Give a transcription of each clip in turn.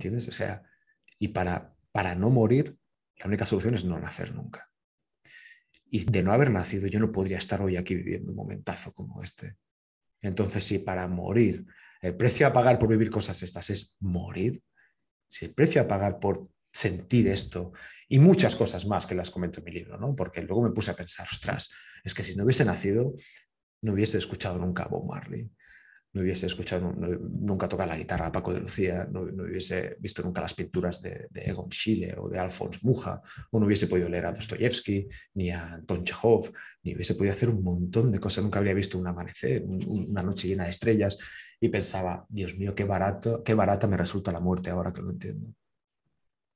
¿Entiendes? O sea, y para, no morir, la única solución es no nacer nunca. Y de no haber nacido, yo no podría estar hoy aquí viviendo un momentazo como este. Entonces, si para morir, el precio a pagar por vivir cosas estas es morir, si el precio a pagar por sentir esto y muchas cosas más que las comento en mi libro, ¿no? Porque luego me puse a pensar, ostras, es que si no hubiese nacido, no hubiese escuchado nunca a Bob Marley, no hubiese escuchado nunca tocar la guitarra a Paco de Lucía, no, hubiese visto nunca las pinturas de, Egon Schiele o de Alfons Muja, o no hubiese podido leer a Dostoyevsky, ni a Anton Chekhov, ni hubiese podido hacer un montón de cosas, nunca habría visto un amanecer, una noche llena de estrellas, y pensaba, Dios mío, qué barato, qué barata me resulta la muerte ahora que lo entiendo.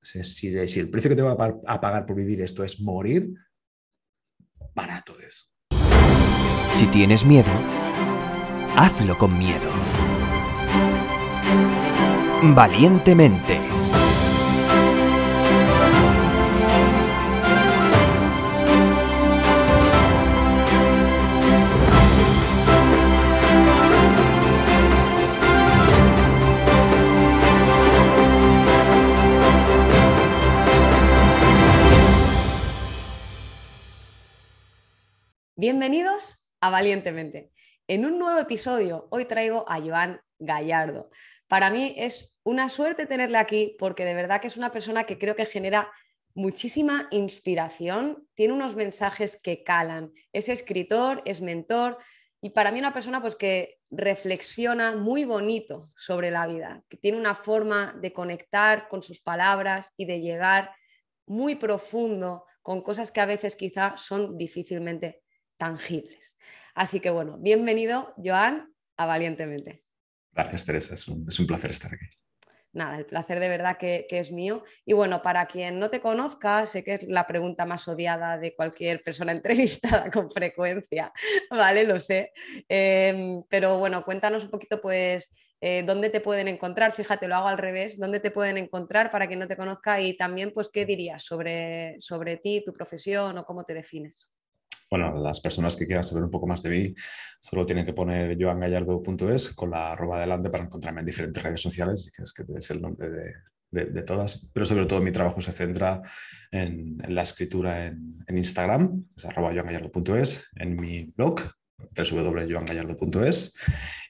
Si, el precio que te va a pagar por vivir esto es morir, barato es. Si tienes miedo, hazlo con miedo. Valientemente. Bienvenidos a Valientemente, en un nuevo episodio, hoy traigo a Joan Gallardo. Para mí es una suerte tenerle aquí porque de verdad que es una persona que creo que genera muchísima inspiración, tiene unos mensajes que calan, es escritor, es mentor y para mí una persona pues que reflexiona muy bonito sobre la vida, que tiene una forma de conectar con sus palabras y de llegar muy profundo con cosas que a veces quizá son difícilmente tangibles. Así que bueno, bienvenido, Joan, a Valientemente. Gracias, Teresa, es un, placer estar aquí nada, el placer de verdad que, es mío. Y bueno, para quien no te conozca, sé que es la pregunta más odiada de cualquier persona entrevistada con frecuencia, ¿vale? Lo sé. Em, pero bueno, cuéntanos un poquito, pues, eh, dónde te pueden encontrar. Fíjate, lo hago al revés, dónde te pueden encontrar para quien no te conozca y también, pues, qué dirías sobre, sobre ti, tu profesión o cómo te defines bueno, las personas que quieran saber un poco más de mí, solo tienen que poner joangallardo.es con la arroba adelante para encontrarme en diferentes redes sociales, que es, que es el nombre de, todas, pero sobre todo mi trabajo se centra en, la escritura en, Instagram, es arroba joangallardo.es, en mi blog, www.joangallardo.es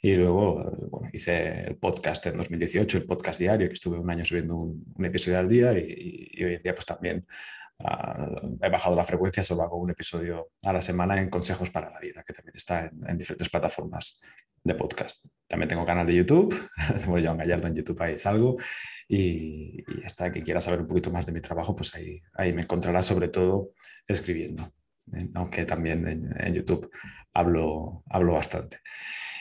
y luego hice el podcast en 2018, el podcast diario, que estuve un año subiendo un, episodio al día y, y, hoy en día pues también Ah, he bajado la frecuencia, solo hago un episodio a la semana en Consejos para la Vida, que también está en, diferentes plataformas de podcast. También tengo canal de YouTube, soy Joan Gallardo en YouTube, hay algo Y, hasta que quiera saber un poquito más de mi trabajo, pues ahí, ahí me encontrará sobre todo escribiendo, eh, aunque también en, YouTube hablo, hablo bastante.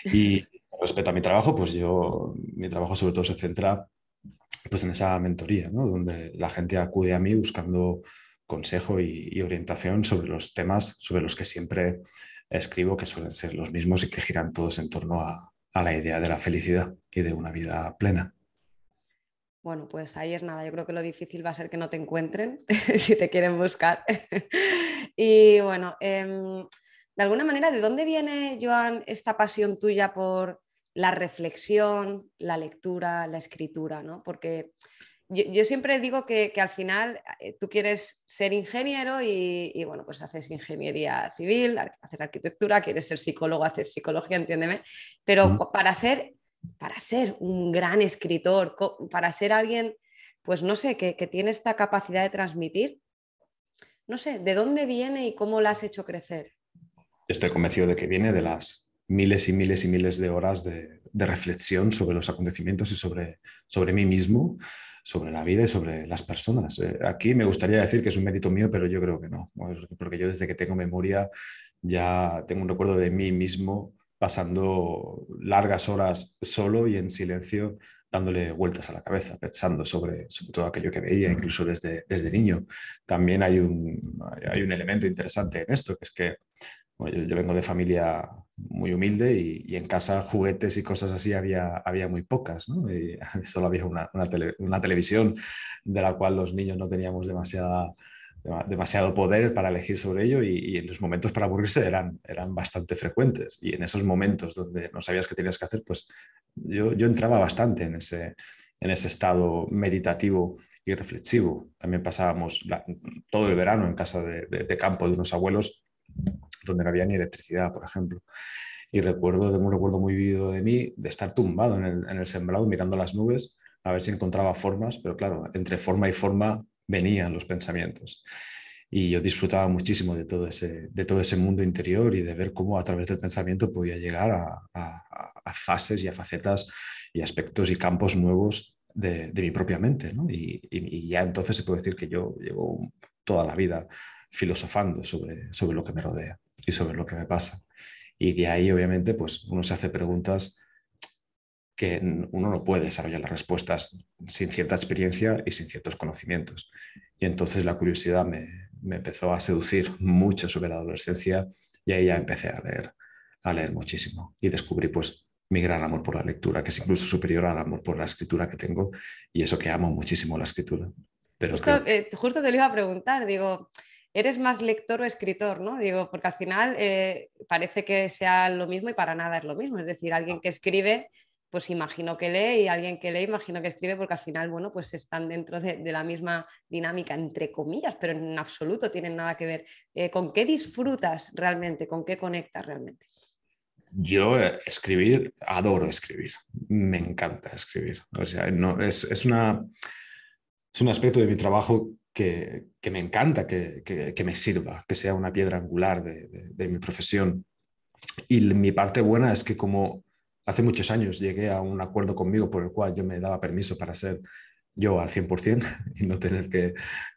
Y respecto a mi trabajo, pues yo, mi trabajo sobre todo se centra pues en esa mentoría, ¿no? donde la gente acude a mí buscando consejo y, orientación sobre los temas sobre los que siempre escribo, que suelen ser los mismos y que giran todos en torno a, la idea de la felicidad y de una vida plena. Bueno, pues ahí es nada. Yo creo que lo difícil va a ser que no te encuentren si te quieren buscar. y bueno, em, de alguna manera, ¿de dónde viene, Joan, esta pasión tuya por la reflexión, la lectura, la escritura, ¿no? Porque yo, siempre digo que, al final eh, tú quieres ser ingeniero y, bueno, pues haces ingeniería civil, haces arquitectura, quieres ser psicólogo, haces psicología, entiéndeme, pero para ser, para ser un gran escritor, para ser alguien, pues no sé, que, que tiene esta capacidad de transmitir, no sé, ¿de dónde viene y cómo la has hecho crecer? Estoy convencido de que viene de las miles y miles y miles de horas de, reflexión sobre los acontecimientos y sobre, sobre mí mismo, sobre la vida y sobre las personas. Eh, aquí me gustaría decir que es un mérito mío, pero yo creo que no, porque yo desde que tengo memoria ya tengo un recuerdo de mí mismo pasando largas horas solo y en silencio, dándole vueltas a la cabeza, pensando sobre, sobre todo aquello que veía, incluso desde, desde niño. También hay un, hay un elemento interesante en esto, que es que yo vengo de familia muy humilde y, en casa juguetes y cosas así había, había muy pocas, ¿no? solo había una, televisión de la cual los niños no teníamos demasiado poder para elegir sobre ello y, y, los momentos para aburrirse eran, eran bastante frecuentes. Y en esos momentos donde no sabías qué tenías que hacer, pues yo, yo entraba bastante en ese, en ese estado meditativo y reflexivo. También pasábamos todo el verano en casa de campo de unos abuelos donde no había ni electricidad, por ejemplo. Y recuerdo, tengo un recuerdo muy vivido de mí, de estar tumbado en el, sembrado mirando las nubes, a ver si encontraba formas, pero claro, entre forma y forma venían los pensamientos. Y yo disfrutaba muchísimo de todo ese, de todo ese mundo interior y de ver cómo a través del pensamiento podía llegar a, fases y a facetas y aspectos y campos nuevos de, mi propia mente. y, ya entonces se puede decir que yo llevo toda la vida filosofando sobre, sobre lo que me rodea y sobre lo que me pasa. Y de ahí, obviamente, pues uno se hace preguntas que uno no puede desarrollar las respuestas sin cierta experiencia y sin ciertos conocimientos. Y entonces la curiosidad me, me empezó a seducir mucho sobre la adolescencia y ahí ya empecé a leer, a leer muchísimo y descubrí pues mi gran amor por la lectura, que es incluso superior al amor por la escritura que tengo y eso que amo muchísimo la escritura. Pero justo, eh, justo te lo iba a preguntar, digo, ¿Eres más lector o escritor? ¿no? Digo, porque al final eh, parece que sea lo mismo y para nada es lo mismo. Es decir, alguien ah. que escribe, pues imagino que lee y alguien que lee, imagino que escribe, porque al final, bueno, pues están dentro de, la misma dinámica, entre comillas, pero en absoluto tienen nada que ver. Eh, ¿Con qué disfrutas realmente? ¿Con qué conectas realmente? Yo eh, escribir, adoro escribir, me encanta escribir. O sea, no, es, una, es un aspecto de mi trabajo que, me encanta, que, me sirva, que sea una piedra angular de, mi profesión. Y mi parte buena es que como hace muchos años llegué a un acuerdo conmigo por el cual yo me daba permiso para ser yo al 100% y no tener que,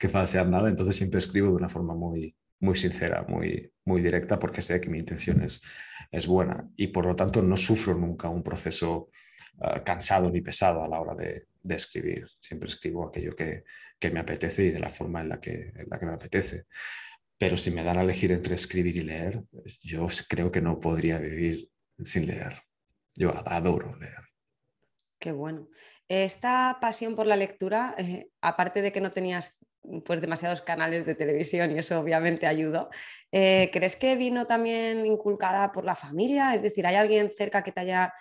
falsear nada. Entonces siempre escribo de una forma muy, muy sincera, muy, muy directa, porque sé que mi intención es, buena y por lo tanto no sufro nunca un proceso ah, cansado ni pesado a la hora de escribir. Siempre escribo aquello que, que me apetece y de la forma en la que, la que me apetece. Pero si me dan a elegir entre escribir y leer, yo creo que no podría vivir sin leer. Yo adoro leer. Qué bueno. Esta pasión por la lectura, eh, aparte de que no tenías pues demasiados canales de televisión y eso obviamente ayudó. Eh, ¿Crees que vino también inculcada por la familia? Es decir, ¿hay alguien cerca que te haya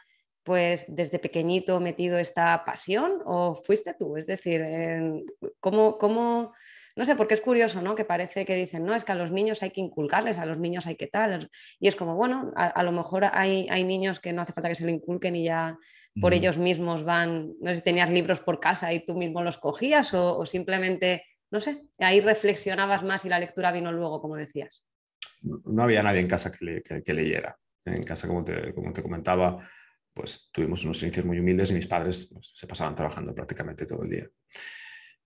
pues desde pequeñito metido esta pasión o fuiste tú? Es decir, em, ¿cómo, ¿cómo, no sé, porque es curioso, ¿no? Que parece que dicen, no, es que a los niños hay que inculcarles, a los niños hay que tal. Y es como, bueno, a, lo mejor hay, niños que no hace falta que se lo inculquen y ya por ellos mismos van, no sé si tenías libros por casa y tú mismo los cogías o, simplemente, no sé, ahí reflexionabas más y la lectura vino luego, como decías. No, había nadie en casa que, leyera. En casa, como como te comentaba, pues tuvimos unos inicios muy humildes y mis padres pues, se pasaban trabajando prácticamente todo el día.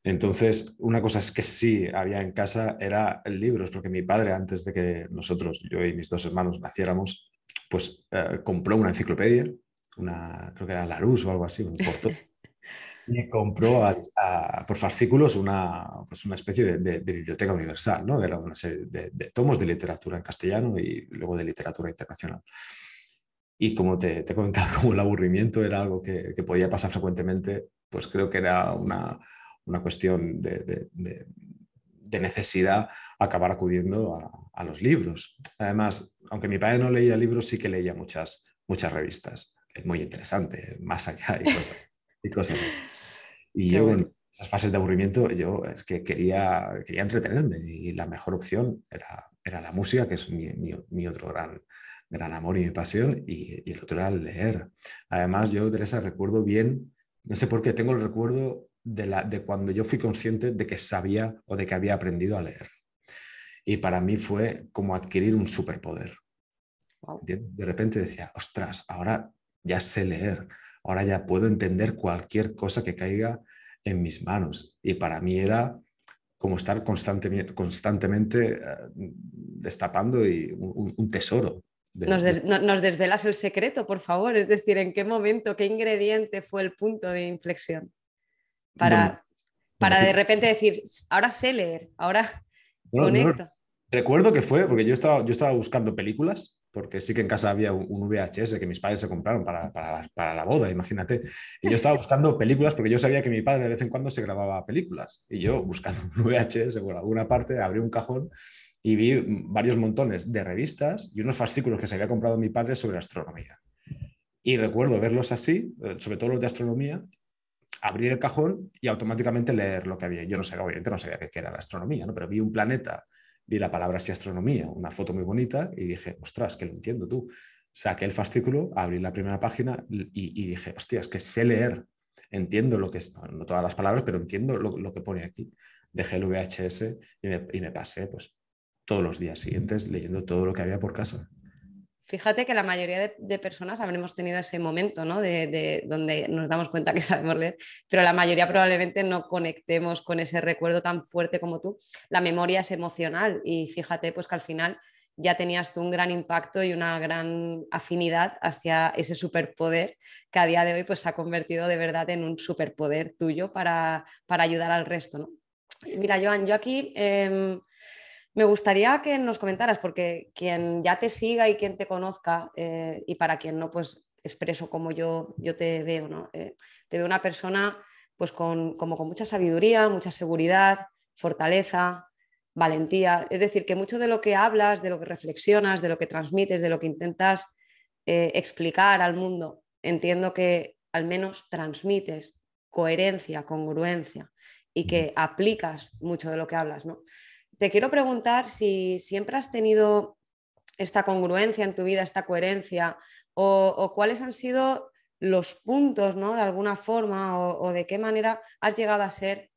Entonces, una cosa es que sí había en casa era libros, porque mi padre, antes de que nosotros, yo y mis dos hermanos, naciéramos, pues eh, compró una enciclopedia, una, creo que era Larousse o algo así, un corto, y compró por fascículos una, pues una especie de, biblioteca universal, ¿no? una serie de, de tomos de literatura en castellano y luego de literatura internacional. Y como te, he comentado, como el aburrimiento era algo que, podía pasar frecuentemente, pues creo que era una, una cuestión de, de, necesidad acabar acudiendo a, los libros. Además, aunque mi padre no leía libros, sí que leía muchas, muchas revistas. Es muy interesante, más allá y cosas, y así. Y yo, en esas fases de aburrimiento, yo es que quería, quería entretenerme y la mejor opción era, era la música, que es mi, mi, mi otro gran gran amor y mi pasión, y, el otro era leer. Además, yo, Teresa, recuerdo bien, no sé por qué, tengo el recuerdo de, la, de cuando yo fui consciente de que sabía o de que había aprendido a leer. Y para mí fue como adquirir un superpoder. De repente decía, ostras, ahora ya sé leer, ahora ya puedo entender cualquier cosa que caiga en mis manos. Y para mí era como estar constantemente, constantemente eh, destapando un, un, tesoro nos, nos, desvelas el secreto, por favor. Es decir, ¿en qué momento, qué ingrediente fue el punto de inflexión? Para, para de repente decir, ahora sé leer, ahora conecto. recuerdo que fue, porque yo estaba, yo estaba buscando películas, porque sí que en casa había un, VHS que mis padres se compraron para, para, para, la boda, imagínate. Y yo estaba buscando películas porque yo sabía que mi padre de vez en cuando se grababa películas. Y yo buscando un VHS por alguna parte, abrí un cajón y vi varios montones de revistas y unos fascículos que se había comprado mi padre sobre astronomía. Y recuerdo verlos así, eh, sobre todo los de astronomía, abrir el cajón y automáticamente leer lo que había. Yo no sabía, obviamente no sabía qué era la astronomía, ¿no? pero vi un planeta, vi la palabra así astronomía, una foto muy bonita y dije, ostras, que lo entiendo tú. Saqué el fascículo, abrí la primera página y, dije, hostias, que sé leer, entiendo lo que es, no todas las palabras, pero entiendo lo, que pone aquí. Dejé el VHS y me, y me pasé pues, todos los días siguientes leyendo todo lo que había por casa. Fíjate que la mayoría de, personas habremos tenido ese momento, ¿no? De, donde nos damos cuenta que sabemos leer, pero la mayoría probablemente no conectemos con ese recuerdo tan fuerte como tú. La memoria es emocional y fíjate pues que al final ya tenías tú un gran impacto y una gran afinidad hacia ese superpoder que a día de hoy pues se ha convertido de verdad en un superpoder tuyo para, para ayudar al resto, ¿no? Mira, Joan, yo aquí em, me gustaría que nos comentaras, porque quien ya te siga y quien te conozca, eh, y para quien no, pues expreso como yo, yo te veo, ¿no? Eh, te veo una persona pues con, como con mucha sabiduría, mucha seguridad, fortaleza, valentía. Es decir, que mucho de lo que hablas, de lo que reflexionas, de lo que transmites, de lo que intentas eh, explicar al mundo, entiendo que al menos transmites coherencia, congruencia y que aplicas mucho de lo que hablas, ¿no? te quiero preguntar si siempre has tenido esta congruencia en tu vida, esta coherencia, o, cuáles han sido los puntos, ¿no? De alguna forma, o, de qué manera has llegado a ser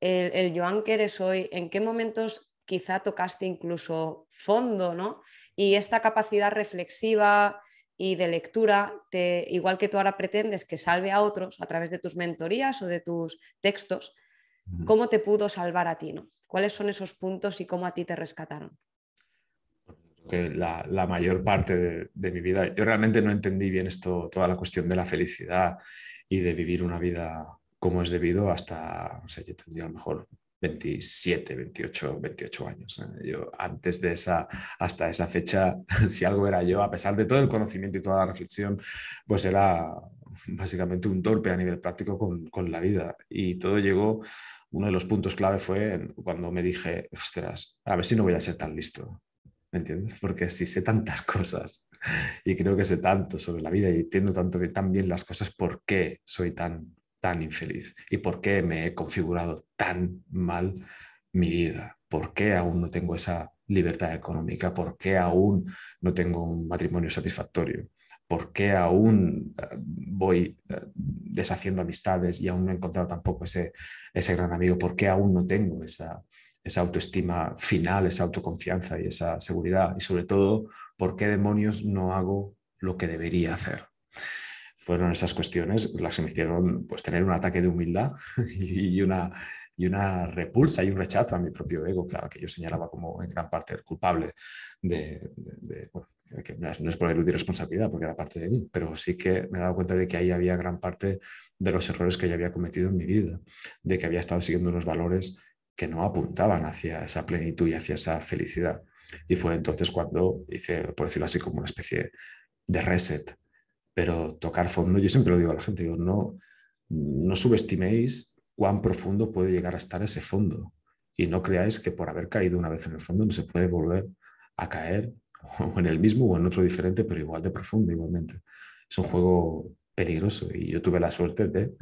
el, Joan que eres hoy, en qué momentos quizá tocaste incluso fondo, ¿no? Y esta capacidad reflexiva y de lectura, te, igual que tú ahora pretendes que salve a otros a través de tus mentorías o de tus textos, ¿Cómo te pudo salvar a ti? ¿no? ¿Cuáles son esos puntos y cómo a ti te rescataron? la, mayor parte de, mi vida, yo realmente no entendí bien esto, toda la cuestión de la felicidad y de vivir una vida como es debido hasta, no sé, yo tendría a lo mejor 27, 28, 28 años. ¿eh? Yo antes de esa, hasta esa fecha, si algo era yo, a pesar de todo el conocimiento y toda la reflexión, pues era básicamente un torpe a nivel práctico con, la vida. Y todo llegó, uno de los puntos clave fue cuando me dije, ostras, a ver si no voy a ser tan listo. ¿Me entiendes? Porque si sé tantas cosas y creo que sé tanto sobre la vida y entiendo tanto tan bien las cosas, ¿por qué soy tan, tan infeliz? ¿Y por qué me he configurado tan mal mi vida? ¿Por qué aún no tengo esa libertad económica? ¿Por qué aún no tengo un matrimonio satisfactorio? por qué aún eh, voy eh, deshaciendo amistades y aún no he encontrado tampoco ese, ese gran amigo, por qué aún no tengo esa, esa autoestima final, esa autoconfianza y esa seguridad. Y sobre todo, ¿por qué demonios no hago lo que debería hacer? Fueron esas cuestiones las que me hicieron pues, tener un ataque de humildad y una, y una repulsa y un rechazo a mi propio ego, claro, que yo señalaba como en gran parte el culpable de, que no es por eludir responsabilidad, porque era parte de mí, pero sí que me he dado cuenta de que ahí había gran parte de los errores que yo había cometido en mi vida, de que había estado siguiendo unos valores que no apuntaban hacia esa plenitud y hacia esa felicidad. Y fue entonces cuando hice, por decirlo así, como una especie de reset. Pero tocar fondo, yo siempre lo digo a la gente, no, no subestiméis cuán profundo puede llegar a estar ese fondo. Y no creáis que por haber caído una vez en el fondo no se puede volver a caer o en el mismo o en otro diferente, pero igual de profundo igualmente. Es un juego peligroso y yo tuve la suerte de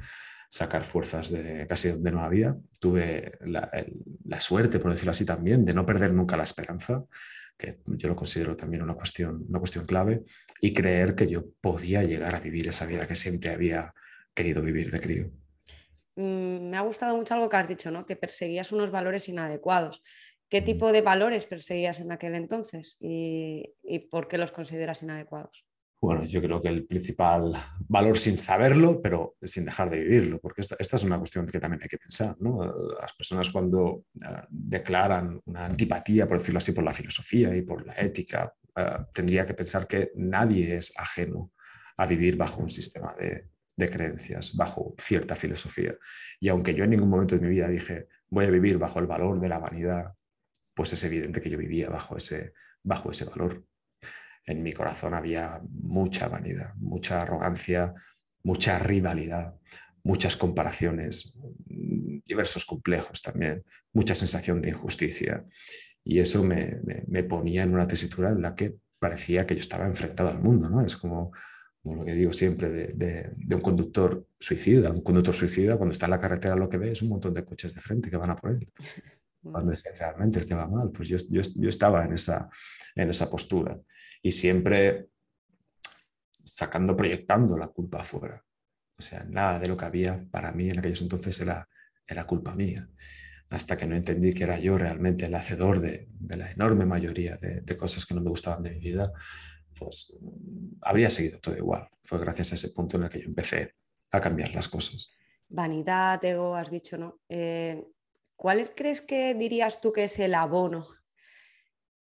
sacar fuerzas de casi donde no había. Tuve la, la suerte, por decirlo así también, de no perder nunca la esperanza, que yo lo considero también una cuestión, una cuestión clave, y creer que yo podía llegar a vivir esa vida que siempre había querido vivir de crío. Mm, me ha gustado mucho algo que has dicho, ¿no? Que perseguías unos valores inadecuados. ¿Qué tipo de valores perseguías en aquel entonces y, por qué los consideras inadecuados? Bueno, yo creo que el principal valor sin saberlo, pero sin dejar de vivirlo, porque esta, es una cuestión que también hay que pensar. Las personas cuando eh, declaran una antipatía, por decirlo así, por la filosofía y por la ética, eh, tendría que pensar que nadie es ajeno a vivir bajo un sistema de, de creencias, bajo cierta filosofía. Y aunque yo en ningún momento de mi vida dije, voy a vivir bajo el valor de la vanidad, pues es evidente que yo vivía bajo ese, bajo ese valor. En mi corazón había mucha vanidad, mucha arrogancia, mucha rivalidad, muchas comparaciones, diversos complejos también, mucha sensación de injusticia. Y eso me, ponía en una tesitura en la que parecía que yo estaba enfrentado al mundo, ¿no? Es como, como lo que digo siempre, de, de, un conductor suicida. Un conductor suicida cuando está en la carretera lo que ve es un montón de coches de frente que van a por él. Mm. Cuando es realmente el que va mal, pues yo, yo, yo estaba en esa, en esa postura y siempre sacando, proyectando la culpa afuera. O sea, nada de lo que había para mí en aquellos entonces era, era culpa mía, hasta que no entendí que era yo realmente el hacedor de, de la enorme mayoría de, de, cosas que no me gustaban de mi vida, pues habría seguido todo igual. Fue gracias a ese punto en el que yo empecé a cambiar las cosas. Vanidad, ego, has dicho, ¿no? Eh, ¿Cuál crees que dirías tú que es el abono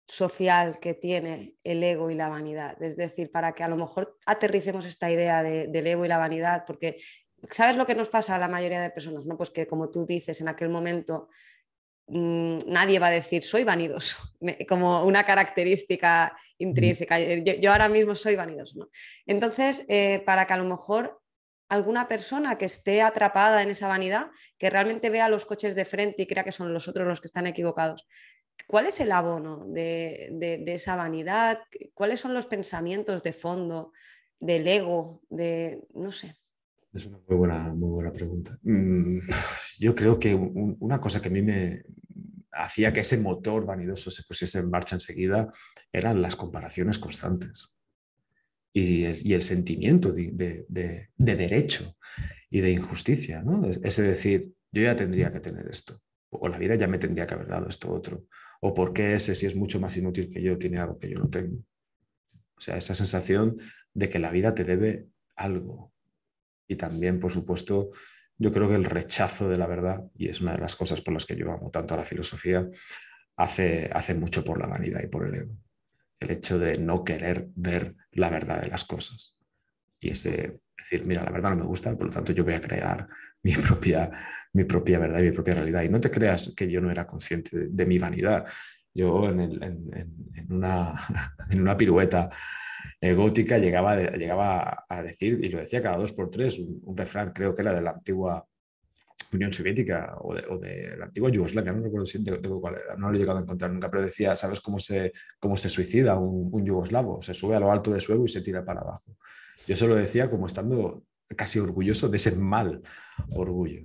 social que tiene el ego y la vanidad? Es decir, para que a lo mejor aterricemos esta idea de, del ego y la vanidad, porque ¿sabes lo que nos pasa a la mayoría de personas? ¿no? Pues que como tú dices, en aquel momento Mm, nadie va a decir soy vanidoso, como una característica intrínseca. Mm. Eh, yo, ahora mismo soy vanidoso. Entonces, eh, para que a lo mejor alguna persona que esté atrapada en esa vanidad, que realmente vea los coches de frente y crea que son los otros los que están equivocados. ¿Cuál es el abono de, de esa vanidad? ¿Cuáles son los pensamientos de fondo, del ego, de, no sé? Es una muy buena, muy buena pregunta. Mm, yo creo que una cosa que a mí me hacía que ese motor vanidoso se pusiese en marcha enseguida eran las comparaciones constantes y, el sentimiento de, derecho y de injusticia. ¿no? Ese decir, yo ya tendría que tener esto, o la vida ya me tendría que haber dado esto otro, o por qué ese, si es mucho más inútil que yo, tiene algo que yo no tengo. O sea, esa sensación de que la vida te debe algo, y también, por supuesto, yo creo que el rechazo de la verdad, y es una de las cosas por las que yo amo tanto a la filosofía, hace, hace mucho por la vanidad y por el ego. El hecho de no querer ver la verdad de las cosas. Y ese decir, mira, la verdad no me gusta, por lo tanto yo voy a crear mi propia, mi propia verdad y mi propia realidad. Y no te creas que yo no era consciente de mi vanidad. Yo en, una, pirueta eh, gótica llegaba, llegaba a decir, y lo decía cada dos por tres, un, refrán, creo que era de la antigua Unión Soviética o de, la antigua Yugoslavia, no recuerdo si no lo he llegado a encontrar nunca, pero decía, ¿sabes cómo se, cómo se suicida un, yugoslavo? Se sube a lo alto de su ego y se tira para abajo. Yo se lo decía como estando casi orgulloso de ese mal orgullo.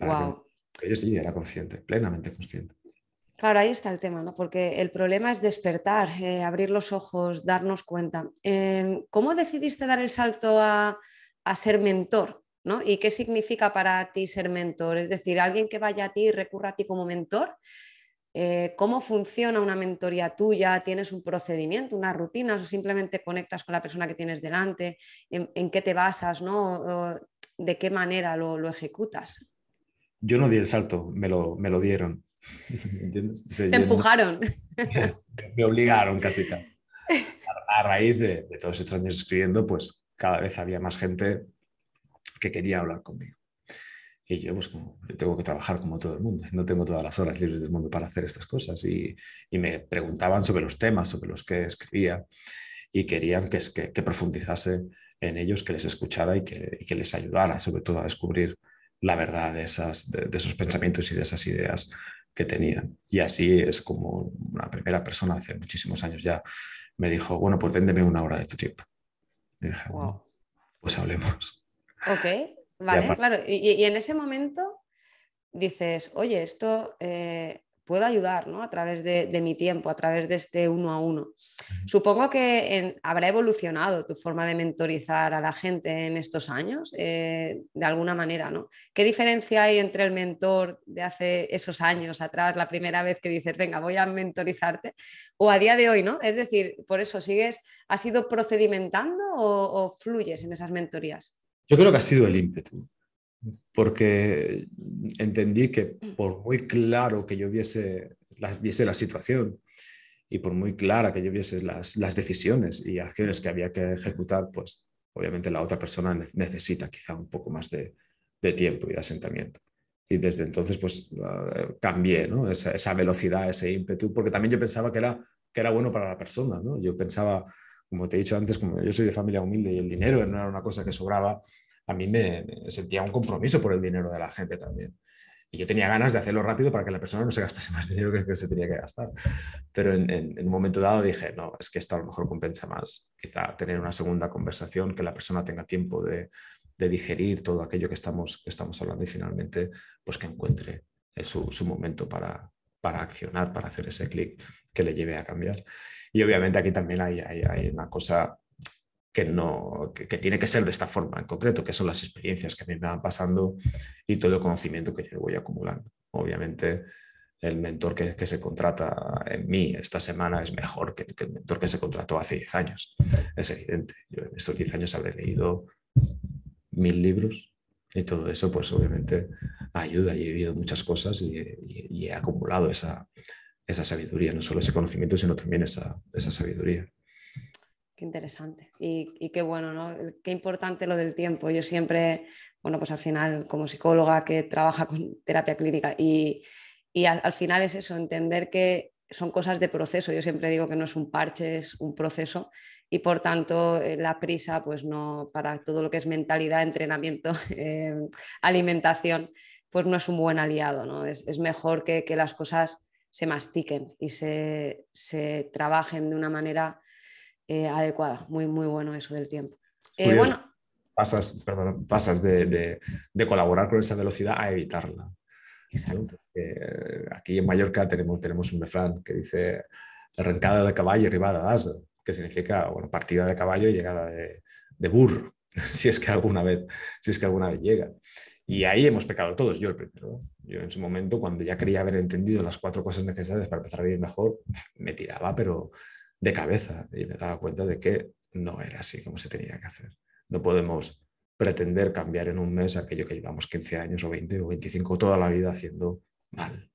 Wow. yo sí era consciente, plenamente consciente. Claro, ahí está el tema, Porque el problema es despertar, eh, abrir los ojos, darnos cuenta. Em, ¿Cómo decidiste dar el salto a, ser mentor? ¿no? ¿Y qué significa para ti ser mentor? Es decir, alguien que vaya a ti y recurra a ti como mentor. Eh, ¿Cómo funciona una mentoría tuya? ¿Tienes un procedimiento, una rutina o simplemente conectas con la persona que tienes delante? ¿En, qué te basas? ¿no? ¿De qué manera lo, ejecutas? Yo no di el salto, me me lo dieron. empujaron. Me obligaron casi A, raíz de, todos estos años escribiendo, pues cada vez había más gente que quería hablar conmigo. Y yo, pues, como, tengo que trabajar como todo el mundo. No tengo todas las horas libres del mundo para hacer estas cosas. Y, me preguntaban sobre los temas, sobre los que escribía. Y querían que, profundizase en ellos, que les escuchara y que, les ayudara, sobre todo, a descubrir la verdad de esos pensamientos y de esas ideas que tenía. Y así es como una primera persona hace muchísimos años ya me dijo, bueno, pues véndeme una hora de tu tiempo. Y dije, bueno, pues hablemos. Ok, vale, claro. Y, en ese momento dices, oye, esto eh, puedo ayudar a través de, mi tiempo, a través de este uno a uno. Supongo que habrá evolucionado tu forma de mentorizar a la gente en estos años, eh, de alguna manera. ¿no? ¿Qué diferencia hay entre el mentor de hace esos años atrás, la primera vez que dices, venga, voy a mentorizarte, o a día de hoy? ¿no? Es decir, por eso, ¿sigues, has ido procedimentando o, o fluyes en esas mentorías? Yo creo que ha sido el ímpetu porque entendí que mm. por muy claro que yo viese la, situación y por muy clara que yo viese las, decisiones y acciones que había que ejecutar, pues obviamente la otra persona necesita quizá un poco más de, tiempo y de asentamiento. Y desde entonces pues ah, cambié esa, velocidad, ese ímpetu, porque también yo pensaba que era, que era bueno para la persona. ¿no? Yo pensaba, como te he dicho antes, como yo soy de familia humilde y el dinero no era una cosa que sobraba, a mí me, sentía un compromiso por el dinero de la gente también. Y yo tenía ganas de hacerlo rápido para que la persona no se gastase más dinero que, se tenía que gastar. Pero en, en, un momento dado dije, no, es que esto a lo mejor compensa más. Quizá tener una segunda conversación, que la persona tenga tiempo de, digerir todo aquello que estamos, que estamos hablando y finalmente, pues que encuentre eh, su, su momento para, para accionar, para hacer ese clic que le lleve a cambiar. Y obviamente aquí también hay, hay, hay una cosa que, no, tiene que ser de esta forma en concreto, que son las experiencias que me van pasando y todo el conocimiento que yo voy acumulando. Obviamente, el mentor que, se contrata en mí esta semana es mejor que, el mentor que se contrató hace 10 años. Es evidente. Yo en estos 10 años habré leído mil libros y todo eso, pues obviamente ayuda y he vivido muchas cosas y, he acumulado esa, sabiduría, no solo ese conocimiento, sino también esa sabiduría interesante. Y, qué bueno, ¿no? Qué importante lo del tiempo. Yo siempre, bueno, pues al final, como psicóloga que trabaja con terapia clínica, y, al, final es eso, entender que son cosas de proceso. Yo siempre digo que no es un parche, es un proceso. Y por tanto, eh, la prisa, pues no, para todo lo que es mentalidad, entrenamiento, eh, alimentación, pues no es un buen aliado, ¿no? Es, mejor que, las cosas se mastiquen y se, se trabajen de una manera eh, adecuada. Muy, muy bueno eso del tiempo. Eh, bueno, pasas, pasas de, colaborar con esa velocidad a evitarla. Eh, aquí en Mallorca tenemos, tenemos un refrán que dice arrancada de caballo y arribada de asa, que significa bueno, partida de caballo y llegada de, de burro, si es que alguna vez, si es que alguna vez llega. Y ahí hemos pecado todos, yo el primero. Yo en su momento, cuando ya quería haber entendido las cuatro cosas necesarias para empezar a vivir mejor, me tiraba, pero de cabeza y me daba cuenta de que no era así como se tenía que hacer. No podemos pretender cambiar en un mes aquello que llevamos 15 años o 20 o 25 toda la vida haciendo mal.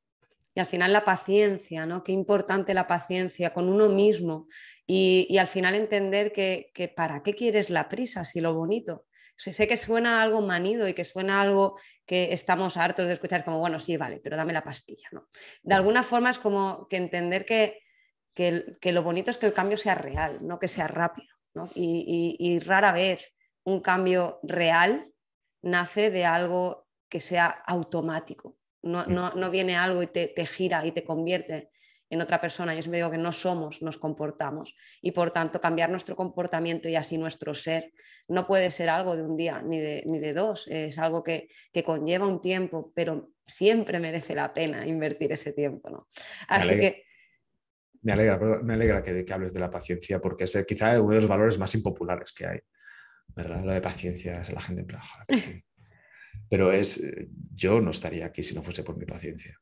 Y al final la paciencia, ¿no? Qué importante la paciencia con uno mismo y, al final entender que, para qué quieres la prisa si lo bonito. sé que suena algo manido y que suena algo que estamos hartos de escuchar, como bueno, sí, vale, pero dame la pastilla, ¿no? De alguna forma es como que entender que, que, lo bonito es que el cambio sea real, no que sea rápido. Y, rara vez un cambio real nace de algo que sea automático. No, mm. viene algo y te, gira y te convierte en otra persona. Yo siempre digo que no somos, nos comportamos. Y por tanto, cambiar nuestro comportamiento y así nuestro ser no puede ser algo de un día ni de, ni de dos. Es algo que, conlleva un tiempo, pero siempre merece la pena invertir ese tiempo. ¿no? Así que me alegra, me alegra que, hables de la paciencia porque es eh, quizá uno de los valores más impopulares que hay. ¿verdad? Lo de paciencia es la gente en plan, pues Pero es, eh, yo no estaría aquí si no fuese por mi paciencia,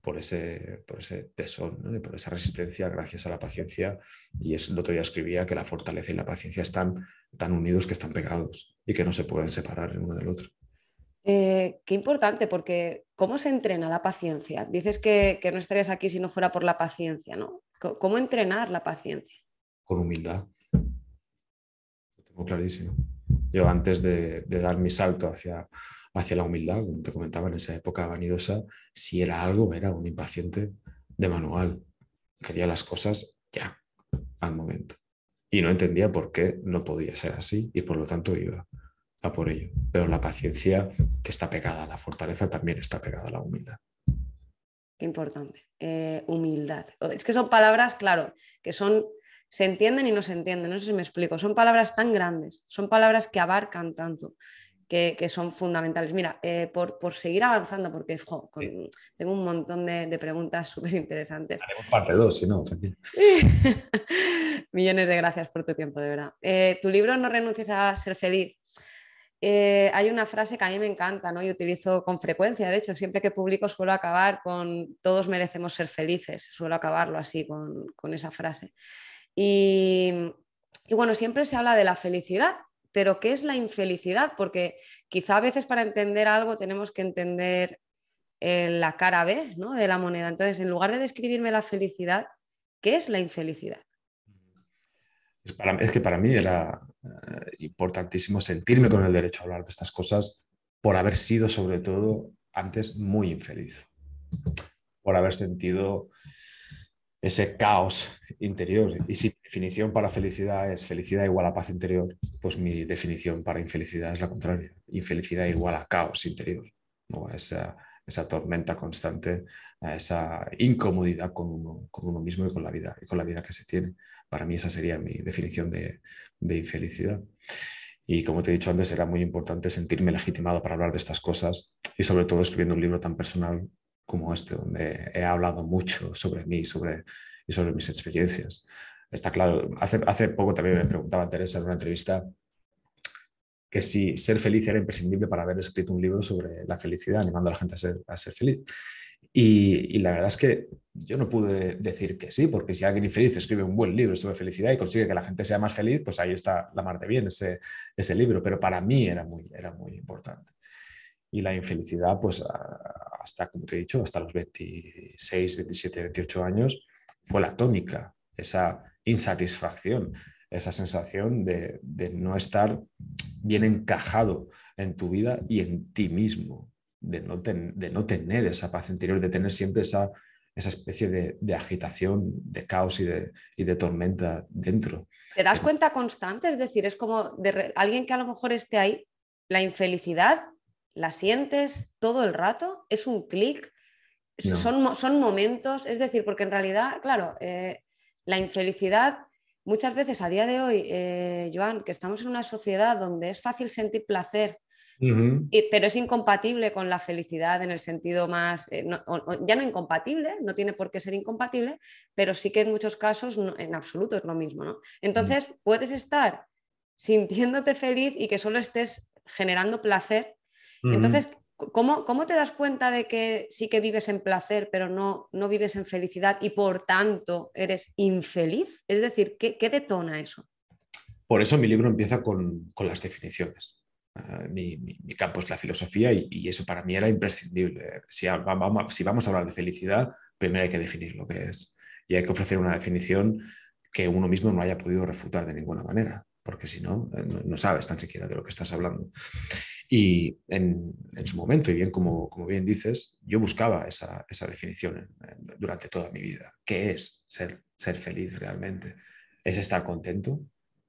por ese, por ese tesón, y por esa resistencia gracias a la paciencia. Y es, el otro día escribía que la fortaleza y la paciencia están tan unidos que están pegados y que no se pueden separar el uno del otro. Eh, qué importante, porque ¿cómo se entrena la paciencia? Dices que, que, no estarías aquí si no fuera por la paciencia, ¿no? ¿Cómo entrenar la paciencia? Con humildad. Lo tengo clarísimo. Yo antes de, dar mi salto hacia, hacia la humildad, como te comentaba en esa época vanidosa, si era algo, era un impaciente de manual. Quería las cosas ya, al momento. Y no entendía por qué no podía ser así y por lo tanto iba a por ello. Pero la paciencia que está pegada a la fortaleza también está pegada a la humildad importante. Eh, humildad. Es que son palabras, claro, que son, se entienden y no se entienden, no sé si me explico. Son palabras tan grandes, son palabras que abarcan tanto. Que, son fundamentales. Mira, eh, por, seguir avanzando, porque tengo un montón de, preguntas súper interesantes. Haremos parte dos, si no, Millones de gracias por tu tiempo, de verdad. Eh, tu libro No renuncies a ser feliz eh, hay una frase que a mí me encanta ¿no? y utilizo con frecuencia. De hecho, siempre que publico suelo acabar con todos merecemos ser felices. Suelo acabarlo así con, esa frase. Y, bueno, siempre se habla de la felicidad, pero ¿qué es la infelicidad? Porque quizá a veces para entender algo tenemos que entender eh, la cara B de la moneda. Entonces, en lugar de describirme la felicidad, ¿qué es la infelicidad? Es, que para mí era... Es eh, importantísimo sentirme con el derecho a hablar de estas cosas por haber sido, sobre todo, antes muy infeliz, por haber sentido ese caos interior. Y si mi definición para felicidad es felicidad igual a paz interior, pues mi definición para infelicidad es la contraria. Infelicidad igual a caos interior, o esa, esa tormenta constante esa incomodidad con uno, mismo y con la vida con la vida que se tiene. Para mí esa sería mi definición de, infelicidad. Y como te he dicho antes, era muy importante sentirme legitimado para hablar de estas cosas y sobre todo escribiendo un libro tan personal como este, donde he hablado mucho sobre mí y sobre mis experiencias. Está claro, hace, poco también me preguntaba Teresa en una entrevista que si ser feliz era imprescindible para haber escrito un libro sobre la felicidad, animando a la gente a ser feliz. Y, la verdad es que yo no pude decir que sí, porque si alguien infeliz escribe un buen libro sobre felicidad y consigue que la gente sea más feliz, pues ahí está la mar de bien ese, libro. Pero para mí era muy, era muy importante. Y la infelicidad, pues hasta, como te he dicho, hasta los 26, 27, 28 años, fue la tónica, esa insatisfacción, esa sensación de no estar bien encajado en tu vida y en ti mismo, de no, de no tener esa paz interior, de tener siempre esa, esa especie de, agitación, de caos y de, tormenta dentro. ¿Te das eh, cuenta constante? Es decir, es como de alguien que a lo mejor esté ahí, la infelicidad la sientes todo el rato, es un clic, son, son, momentos, es decir, porque en realidad, claro, eh, la infelicidad muchas veces a día de hoy, eh, Joan, que estamos en una sociedad donde es fácil sentir placer pero es incompatible con la felicidad en el sentido más, eh, ya no incompatible, no tiene por qué ser incompatible, pero sí que en muchos casos en absoluto es lo mismo. Entonces, mm. puedes estar sintiéndote feliz y que solo estés generando placer. Entonces, ¿Cómo, te das cuenta de que sí que vives en placer, pero no, no vives en felicidad y por tanto eres infeliz? Es decir, ¿qué, detona eso? Por eso mi libro empieza con las definiciones. Eh, mi, campo es la filosofía y, eso para mí era imprescindible. Si, vamos, a hablar de felicidad, primero hay que definir lo que es y hay que ofrecer una definición que uno mismo no haya podido refutar de ninguna manera, porque si no, eh, no, sabes tan siquiera de lo que estás hablando. Y en, su momento, y bien como, bien dices, yo buscaba esa, definición durante toda mi vida. ¿Qué es ser feliz realmente? ¿Es estar contento?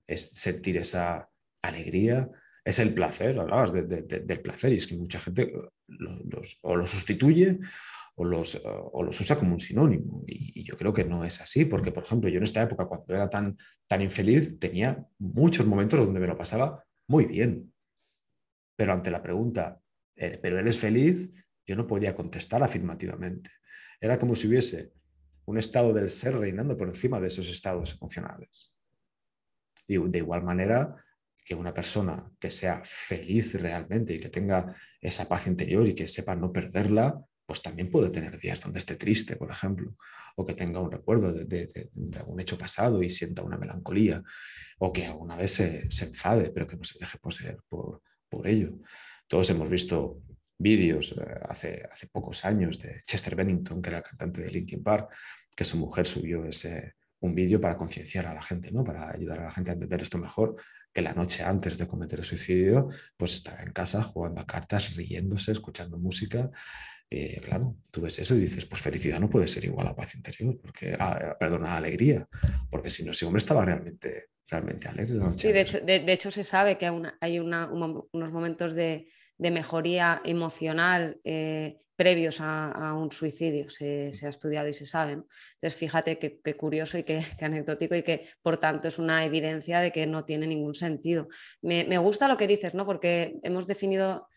¿Es sentir esa alegría? es el placer, hablabas del placer, y es que mucha gente los, o lo sustituye o los, o los, usa como un sinónimo. Y, yo creo que no es así, porque, por ejemplo, yo en esta época, cuando era tan, tan infeliz, tenía muchos momentos donde me lo pasaba muy bien. Pero ante la pregunta, eh, ¿pero eres feliz? Yo no podía contestar afirmativamente. Era como si hubiese un estado del ser reinando por encima de esos estados emocionales. Y de igual manera, que una persona que sea feliz realmente y que tenga esa paz interior y que sepa no perderla, pues también puede tener días donde esté triste, por ejemplo, o que tenga un recuerdo de, algún hecho pasado y sienta una melancolía, o que alguna vez se, enfade, pero que no se deje poseer por, ello. Todos hemos visto vídeos eh, hace, hace pocos años de Chester Bennington, que era cantante de Linkin Park, que su mujer subió ese, un vídeo para concienciar a la gente, ¿no? para ayudar a la gente a entender esto mejor, que la noche antes de cometer el suicidio, pues estaba en casa jugando a cartas, riéndose, escuchando música. Eh, claro, tú ves eso y dices, pues felicidad no puede ser igual a paz interior, porque, eh, alegría, porque si no, ese hombre estaba realmente, realmente alegre. La noche sí, de hecho, se sabe que hay, unos momentos de, mejoría emocional eh, previos a, un suicidio, se, ha estudiado y se sabe. Entonces, fíjate qué, curioso y qué, anecdótico y que, por tanto, es una evidencia de que no tiene ningún sentido. Me, gusta lo que dices, ¿no? porque hemos definido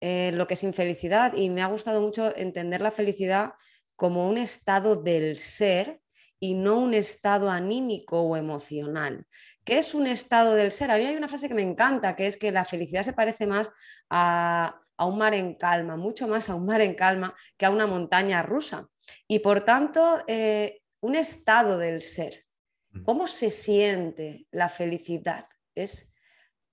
eh, lo que es infelicidad y me ha gustado mucho entender la felicidad como un estado del ser y no un estado anímico o emocional. ¿Qué es un estado del ser? A mí hay una frase que me encanta, que es que la felicidad se parece más a a un mar en calma, mucho más a un mar en calma que a una montaña rusa. Y por tanto, eh, un estado del ser. ¿Cómo se siente la felicidad? Es,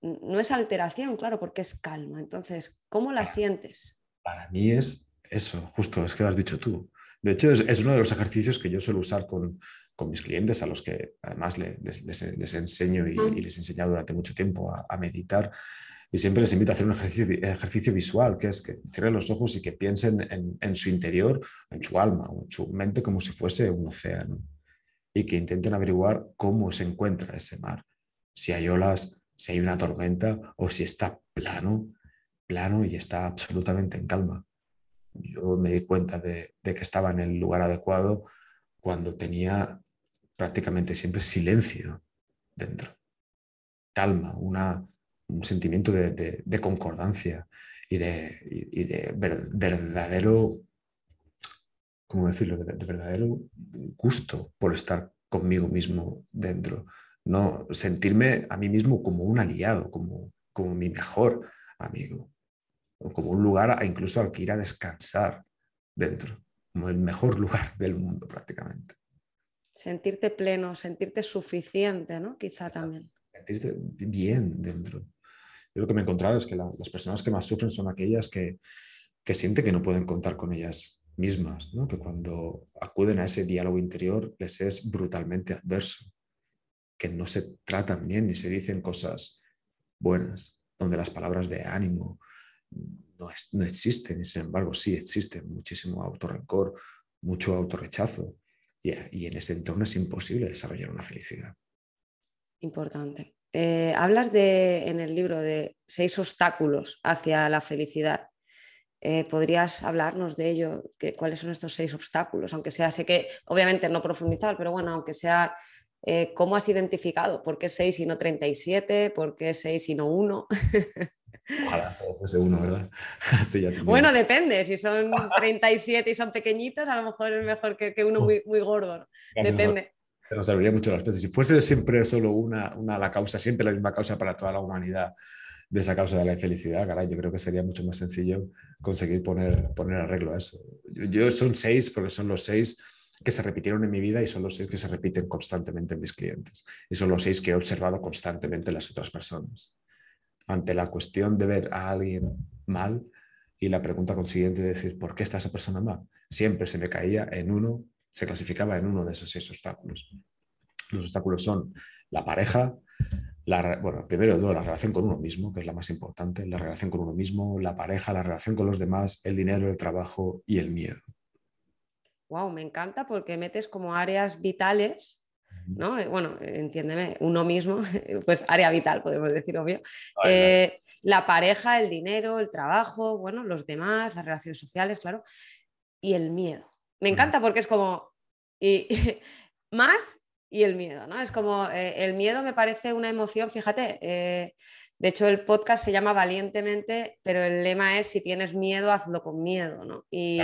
no es alteración, claro, porque es calma. Entonces, ¿cómo la sientes? Para mí es eso, justo, es que lo has dicho tú. De hecho, es, uno de los ejercicios que yo suelo usar con, mis clientes, a los que además les, les, enseño y, les he enseñado durante mucho tiempo a meditar y siempre les invito a hacer un ejercicio, visual, que es que cierren los ojos y que piensen en, su interior, en su alma en su mente como si fuese un océano y que intenten averiguar cómo se encuentra ese mar, si hay olas, si hay una tormenta o si está plano, plano y está absolutamente en calma. Yo me di cuenta de que estaba en el lugar adecuado cuando tenía prácticamente siempre silencio dentro, calma, una un sentimiento de, concordancia y de, verdadero, ¿cómo decirlo?, de, verdadero gusto por estar conmigo mismo dentro. No sentirme a mí mismo como un aliado, como, como mi mejor amigo, como un lugar incluso al que ir a descansar dentro, como el mejor lugar del mundo prácticamente. Sentirte pleno, sentirte suficiente, ¿no? Quizá también sentirte bien dentro. Yo lo que me he encontrado es que las personas que más sufren son aquellas que, sienten que no pueden contar con ellas mismas, que cuando acuden a ese diálogo interior les es brutalmente adverso, que no se tratan bien ni se dicen cosas buenas, donde las palabras de ánimo no, existen y sin embargo sí existen muchísimo autorrecor, mucho autorrechazo y en ese entorno es imposible desarrollar una felicidad. Importante. Eh, hablas de, en el libro de seis obstáculos hacia la felicidad. Eh, ¿Podrías hablarnos de ello? ¿Cuáles son estos seis obstáculos? Aunque sea, sé que obviamente no profundizar, pero bueno, aunque sea, eh, ¿cómo has identificado? ¿Por qué seis y no 37? ¿Por qué seis y no uno? Ojalá solo fuese uno, ¿verdad? bueno, depende. Si son 37 y son pequeñitos, a lo mejor es mejor que, uno oh. muy, gordo. Depende. Se nos serviría mucho las veces. Si fuese siempre solo una, una la causa, siempre la misma causa para toda la humanidad de esa causa de la infelicidad, yo creo que sería mucho más sencillo conseguir poner, poner arreglo a eso. Yo, yo son seis, porque son los seis que se repitieron en mi vida y son los seis que se repiten constantemente en mis clientes. Y son los seis que he observado constantemente en las otras personas. Ante la cuestión de ver a alguien mal y la pregunta consiguiente de decir, ¿por qué está esa persona mal? Siempre se me caía en uno se clasificaba en uno de esos seis obstáculos. Los obstáculos son la pareja, la, bueno, primero todo, la relación con uno mismo, que es la más importante, la relación con uno mismo, la pareja, la relación con los demás, el dinero, el trabajo y el miedo. Wow, me encanta porque metes como áreas vitales ¿no? Eh, bueno, entiéndeme, uno mismo, pues área vital, podemos decir, obvio. Eh, la pareja, el dinero, el trabajo, bueno, los demás, las relaciones sociales, claro, y el miedo. Me encanta porque es como, y, más y el miedo, ¿no? Es como, eh, el miedo me parece una emoción, fíjate, eh, de hecho el podcast se llama Valientemente, pero el lema es, si tienes miedo, hazlo con miedo, ¿no? Y,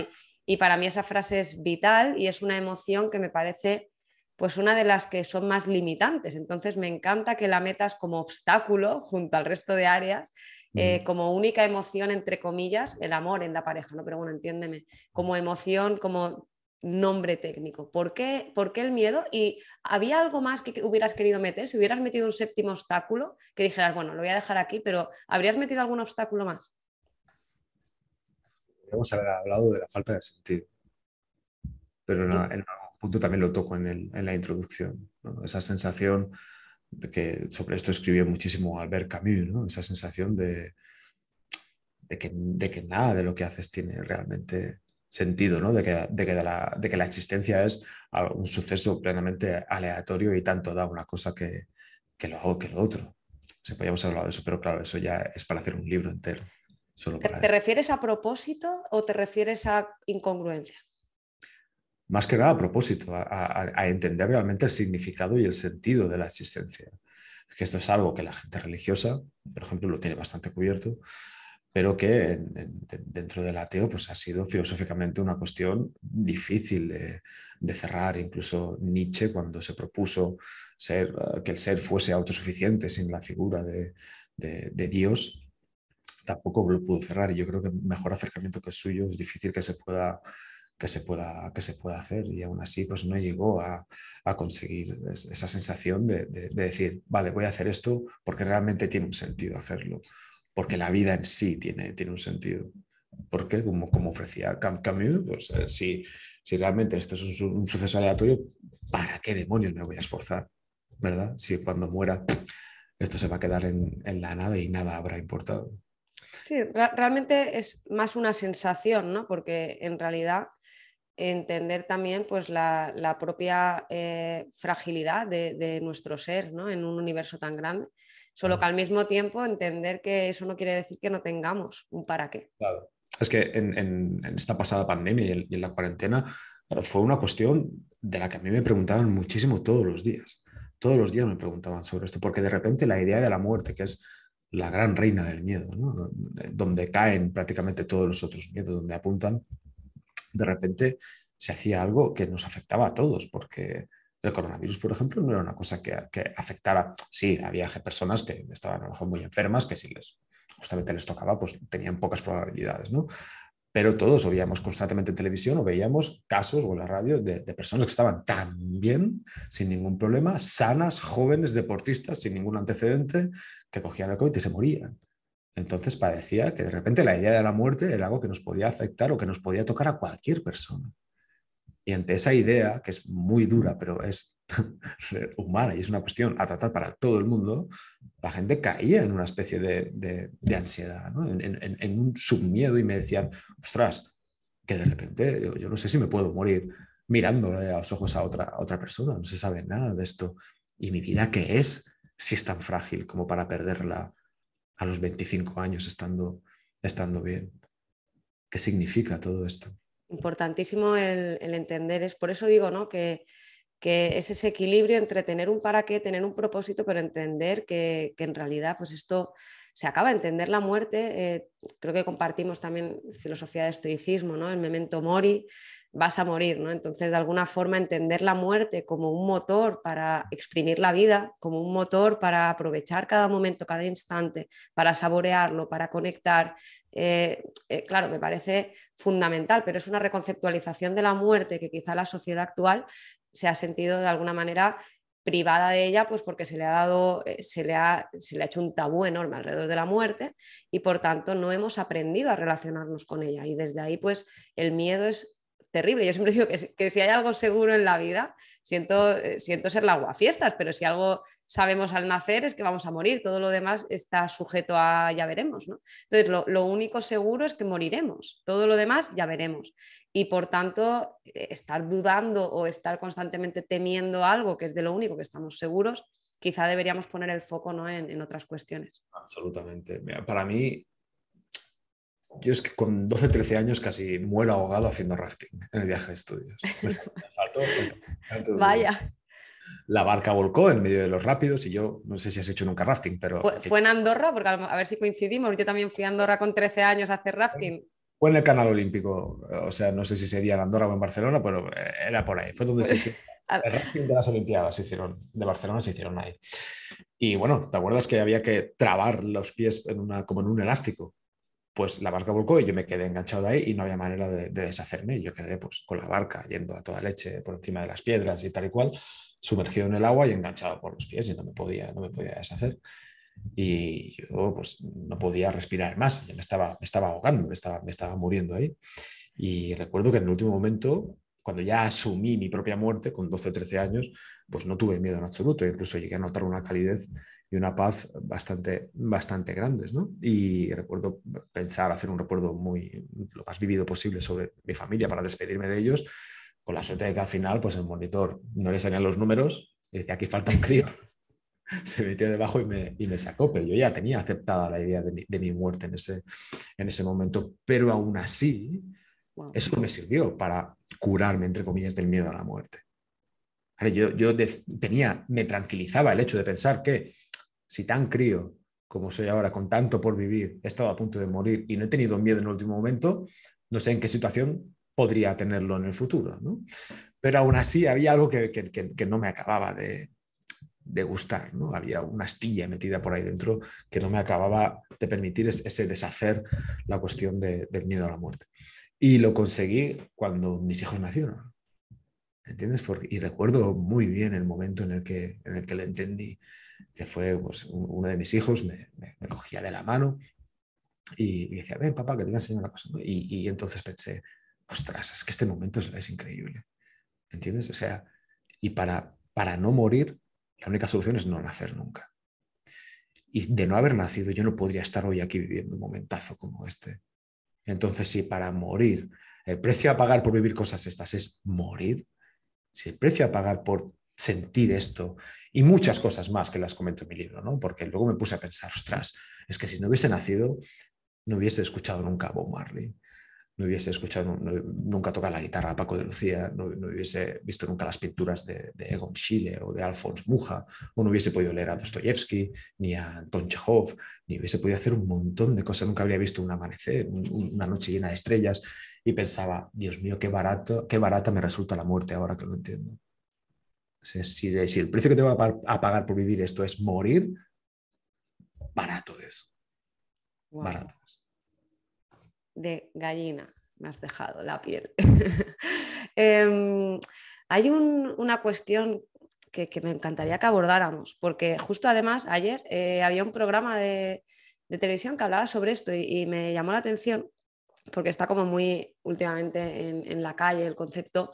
para mí esa frase es vital y es una emoción que me parece pues una de las que son más limitantes. Entonces me encanta que la metas como obstáculo junto al resto de áreas, eh, como única emoción, entre comillas, el amor en la pareja, ¿no? Pero bueno, entiéndeme, como emoción, como nombre técnico. ¿Por qué, el miedo? ¿Y había algo más que hubieras querido meter? Si hubieras metido un séptimo obstáculo, que dijeras, bueno, lo voy a dejar aquí, pero ¿habrías metido algún obstáculo más? Podríamos haber hablado de la falta de sentido, pero en, algún punto también lo toco en, la introducción, esa sensación de que sobre esto escribió muchísimo Albert Camus, esa sensación de, de, que, de que nada de lo que haces tiene realmente sentido, ¿no? De que, de que, la, existencia es un suceso plenamente aleatorio y tanto da una cosa que, lo hago que lo otro. Se podíamos hablar de eso, pero claro, eso ya es para hacer un libro entero. Solo ¿Te, refieres a propósito o te refieres a incongruencia? Más que nada a propósito, a, a entender realmente el significado y el sentido de la existencia. Que esto es algo que la gente religiosa, por ejemplo, lo tiene bastante cubierto, pero que dentro del ateo pues, ha sido filosóficamente una cuestión difícil de, cerrar. Incluso Nietzsche, cuando se propuso ser, ah, que el ser fuese autosuficiente sin la figura de, Dios, tampoco lo pudo cerrar. Y yo creo que mejor acercamiento que el suyo es difícil que se pueda que se pueda, hacer. Y aún así, pues no llegó a, conseguir esa sensación de, decir, vale, voy a hacer esto porque realmente tiene un sentido hacerlo porque la vida en sí tiene, tiene un sentido. Porque, como, como ofrecía Camus, pues, eh, si, realmente esto es un, suceso aleatorio, ¿para qué demonios me voy a esforzar? ¿Verdad? Si cuando muera esto se va a quedar en, la nada y nada habrá importado. Sí, realmente es más una sensación, ¿no? Porque en realidad entender también pues, la, propia eh, fragilidad de, de, nuestro ser ¿no? en un universo tan grande Solo que al mismo tiempo entender que eso no quiere decir que no tengamos un para qué. Es que en, esta pasada pandemia y en, la cuarentena fue una cuestión de la que a mí me preguntaban muchísimo todos los días. Todos los días me preguntaban sobre esto, porque de repente la idea de la muerte, que es la gran reina del miedo, eh, donde caen prácticamente todos los otros miedos, donde apuntan, de repente se hacía algo que nos afectaba a todos, porque el coronavirus, por ejemplo, no era una cosa que, afectara. Sí, había personas que estaban a lo mejor muy enfermas, que si les justamente les tocaba, pues tenían pocas probabilidades, ¿no? Pero todos oíamos constantemente en televisión o veíamos casos o en la radio de, de personas que estaban tan bien, sin ningún problema, sanas, jóvenes, deportistas, sin ningún antecedente, que cogían el COVID y se morían. Entonces parecía que de repente la idea de la muerte era algo que nos podía afectar o que nos podía tocar a cualquier persona. Y ante esa idea, que es muy dura, pero es humana y es una cuestión a tratar para todo el mundo, la gente caía en una especie de, ansiedad, en, un submiedo y me decían, ostras, que de repente yo, no sé si me puedo morir mirándole a los ojos a otra, otra persona, no se sabe nada de esto. ¿Y mi vida qué es si es tan frágil como para perderla a los 25 años estando, estando bien? ¿Qué significa todo esto? importantísimo el, entender, es por eso digo ¿no? que, que, es ese equilibrio entre tener un para qué, tener un propósito, pero entender que, en realidad pues esto se acaba, entender la muerte, eh, creo que compartimos también filosofía de estoicismo, ¿no? el memento mori, vas a morir, ¿no? entonces de alguna forma entender la muerte como un motor para exprimir la vida, como un motor para aprovechar cada momento, cada instante, para saborearlo, para conectar, eh, eh, claro, me parece fundamental, pero es una reconceptualización de la muerte que quizá la sociedad actual se ha sentido de alguna manera privada de ella, pues porque se le ha dado, eh, se, le ha, hecho un tabú enorme alrededor de la muerte y por tanto no hemos aprendido a relacionarnos con ella. Y desde ahí, pues el miedo es terrible. Yo siempre digo que si hay algo seguro en la vida eh, siento, ser la guafiestas, pero si algo sabemos al nacer es que vamos a morir, todo lo demás está sujeto a ya veremos, Entonces, lo, único seguro es que moriremos, todo lo demás ya veremos. Y por tanto, eh, estar dudando o estar constantemente temiendo algo, que es de lo único que estamos seguros, quizá deberíamos poner el foco en, otras cuestiones. Absolutamente. para mí, yo es que con 12, 13 años casi muero ahogado haciendo rafting en el viaje de estudios. Me Vaya. La barca volcó en medio de los rápidos y yo no sé si has hecho nunca rafting, pero... ¿Fue, en Andorra? Porque a ver si coincidimos. Yo también fui a Andorra con 13 años a hacer rafting. Fue en el Canal Olímpico, o sea, no sé si sería en Andorra o en Barcelona, pero eh, era por ahí. Fue donde se pues, hicieron... El rafting de las Olimpiadas se hicieron, de Barcelona se hicieron ahí. Y bueno, ¿te acuerdas que había que trabar los pies en una, como en un elástico? pues la barca volcó y yo me quedé enganchado ahí y no había manera de, deshacerme. yo quedé pues, con la barca yendo a toda leche por encima de las piedras y tal y cual, sumergido en el agua y enganchado por los pies y no me podía, no me podía deshacer. Y yo pues no podía respirar más, yo me estaba, estaba ahogando, me estaba, me estaba muriendo ahí. Y recuerdo que en el último momento, cuando ya asumí mi propia muerte con 12 o 13 años, pues no tuve miedo en absoluto, incluso llegué a notar una calidez y una paz bastante, bastante grandes. ¿no? Y recuerdo pensar, hacer un recuerdo muy lo más vivido posible sobre mi familia para despedirme de ellos, con la suerte de que al final pues el monitor no le salían los números y decía, aquí falta un crío. Se metió debajo y me, sacó, pero yo ya tenía aceptada la idea de mi, muerte en ese, en ese momento, pero aún así, eso me sirvió para curarme, entre comillas, del miedo a la muerte. Yo, yo tenía, me tranquilizaba el hecho de pensar que si tan crío como soy ahora, con tanto por vivir, he estado a punto de morir y no he tenido miedo en el último momento, no sé en qué situación podría tenerlo en el futuro. Pero aún así había algo que, no me acababa de, gustar, ¿no? Había una astilla metida por ahí dentro que no me acababa de permitir ese deshacer la cuestión del miedo a la muerte. Y lo conseguí cuando mis hijos nacieron. ¿Entiendes? y recuerdo muy bien el momento en el que, en el que lo entendí que fue pues, uno de mis hijos, me, cogía de la mano y, me decía, ven papá, que te voy a enseñar una cosa. Y, entonces pensé, ostras, es que este momento es, es increíble. ¿Entiendes? O sea, y para, para no morir, la única solución es no nacer nunca. Y de no haber nacido, yo no podría estar hoy aquí viviendo un momentazo como este. Entonces, si para morir, el precio a pagar por vivir cosas estas es morir, si el precio a pagar por sentir esto y muchas cosas más que las comento en mi libro, ¿no? Porque luego me puse a pensar, ostras, es que si no hubiese nacido, no hubiese escuchado nunca a Bob Marley, no hubiese escuchado nunca tocar la guitarra a Paco de Lucía, no, hubiese visto nunca las pinturas de, Egon Schiele o de Alfons Muja, o no hubiese podido leer a Dostoyevsky, ni a Anton Chekhov, ni hubiese podido hacer un montón de cosas, nunca habría visto un amanecer, una noche llena de estrellas, y pensaba, Dios mío, qué, barato, qué barata me resulta la muerte ahora que lo entiendo. Si, el precio que te va a pagar por vivir esto es morir, barato es. eso Barato De gallina, me has dejado la piel. Em, hay una cuestión que, me encantaría que abordáramos, porque justo además ayer eh, había un programa de, televisión que hablaba sobre esto y, me llamó la atención porque está como muy últimamente en la calle el concepto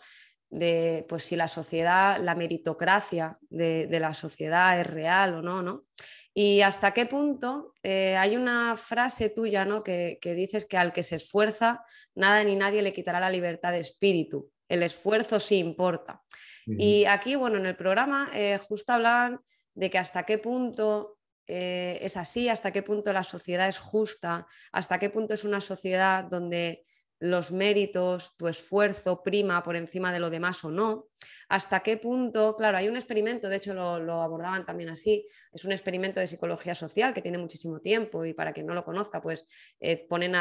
de pues, si la sociedad, la meritocracia de, la sociedad es real o no, ¿no? Y hasta qué punto eh, hay una frase tuya, ¿no? Que, dices que al que se esfuerza, nada ni nadie le quitará la libertad de espíritu. El esfuerzo sí importa. Y aquí, bueno, en el programa eh, justo hablaban de que hasta qué punto eh, es así, hasta qué punto la sociedad es justa, hasta qué punto es una sociedad donde los méritos, tu esfuerzo prima por encima de lo demás o no. ¿Hasta qué punto? Claro, hay un experimento, de hecho lo, abordaban también así, es un experimento de psicología social que tiene muchísimo tiempo y para quien no lo conozca, pues eh, ponen